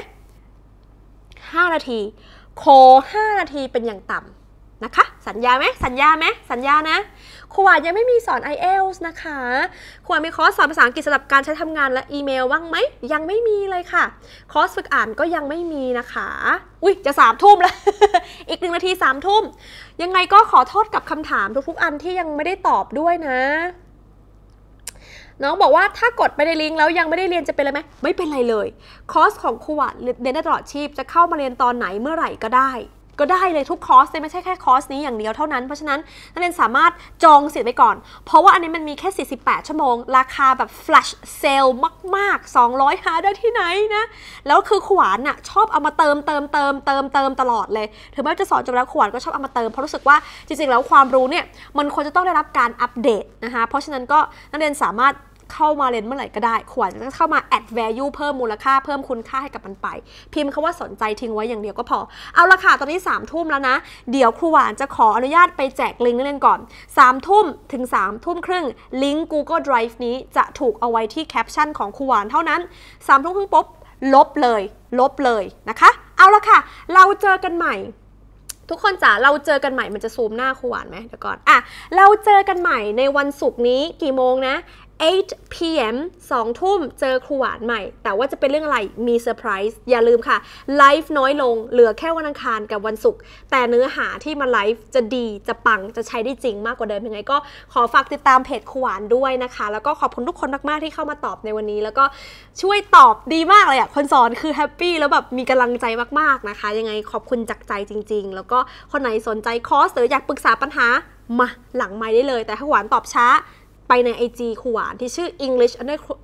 5 นาทีขอ5นาทีเป็นอย่างต่ำ นะคะ สัญญาไหม สัญญาไหม สัญญานะขวายังไม่มีสอน i อ l t s นะคะ ขวามีคอร์สสอนภาษาอังกฤษสำหรับการใช้ทำงานและอีเมลว่างไหมยังไม่มีเลยค่ะ คอร์สฝึกอ่านก็ยังไม่มีนะคะ อุ้ยจะสามทุ่มแล้ว อีกหนึ่งนาทีสามทุ่ม ยังไงก็ขอโทษกับคำถามทุกๆอันที่ยังไม่ได้ตอบด้วยนะ น้องบอกว่าถ้ากดไปในลิงก์แล้วยังไม่ได้เรียนจะเป็นอะไรไหม ไม่เป็นไรเลย คอร์สของครูวัดเรียนได้ตลอดชีพ จะเข้ามาเรียนตอนไหนเมื่อไหร่ก็ได้ก็ได้เลยทุกคอร์สเลยไม่ใช่แค่คอร์สนี้อย่างเดียวเท่านั้น เพราะฉะนั้นนักเรียนสามารถจองสิทธิ์ไว้ก่อน เพราะว่าอันนี้มันมีแค่ 48 ชั่วโมง ราคาแบบ flash sale มากๆ 200หาได้ที่ไหนนะแล้วคือขวานอะชอบเอามาเติมเติมเติมเติมเติมตลอดเลยถึงแม้จะสอนจบแล้วขวานก็ชอบเอามาเติม เพราะรู้สึกว่าจริงๆแล้วความรู้เนี่ยมันควรจะต้องได้รับการอัปเดตนะคะเพราะฉะนั้นก็นักเรียนสามารถเข้ามาเรียนเมื่อไหร่ก็ได้ขวรจะเข้ามา add value เพิ่มมูลค่าเพิ่มคุณค่าให้กับมันไป พิมพ์คาว่าสนใจทิ้งไว้อย่างเดียวก็พอ เอาละค่ะ ตอนนี้3ามทุ่มแล้วนะ เดี๋ยวครูหวานจะขออนุญาตไปแจกลิงก์นเรียนก่อน3ามทุ่มถึง3ามทุ่มครึ่ง ลิงก์ Google Drive นี้จะถูกเอาไว้ที่แคปชั่นของครูหวานเท่านั้น3ามทุ่มครึ่งปุ๊บลบเลย ลบเลยนะคะ เอาละค่ะ เราเจอกันใหม่ ทุกคนจ๋า เราเจอกันใหม่ มันจะซูมหน้าครูหวานไหมเดี๋ยวก่อนอ่ะเราเจอกันใหม่ในวันศุกร์นี้กี่โมงนะ8 p.m. 2 ทุ่ม เจอครูหวานใหม่ แต่ว่าจะเป็นเรื่องอะไร มีเซอร์ไพรส์ อย่าลืมค่ะ ไลฟ์น้อยลง เหลือแค่วันอังคารกับวันศุกร์ แต่เนื้อหาที่มาไลฟ์จะดี จะปัง จะใช้ได้จริงมากกว่าเดิมยังไงก็ขอฝากติดตามเพจครูหวานด้วยนะคะ แล้วก็ขอบคุณทุกคนมากๆที่เข้ามาตอบในวันนี้ แล้วก็ช่วยตอบดีมากเลยอะ คนสอนคือแฮปปี้แล้วแบบมีกำลังใจมากๆนะคะ ยังไงขอบคุณจากใจจริง ๆ แล้วก็คนไหนสนใจคอร์สหรืออยากปรึกษาปัญหามาหลังไม้ได้เลย แต่ถ้าหวานตอบช้าไปใน IG ครูหวานที่ชื่อ English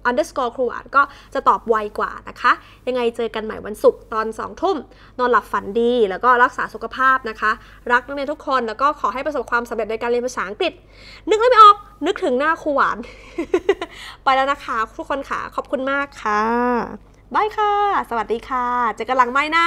underscore ครูหวานก็จะตอบไวกว่านะคะ ยังไงเจอกันใหม่วันศุกร์ตอน2ทุ่ม นอนหลับฝันดีแล้วก็รักษาสุขภาพนะคะ รักนักเรียนทุกคนแล้วก็ขอให้ประสบความสำเร็จในการเรียนภาษาอังกฤษ นึกไม่ออก นึกถึงหน้าครูหวาน ไปแล้วนะคะ ทุกคนค่ะขอบคุณมากค่ะบายค่ะ สวัสดีค่ะเจอกันหลังไม่นะ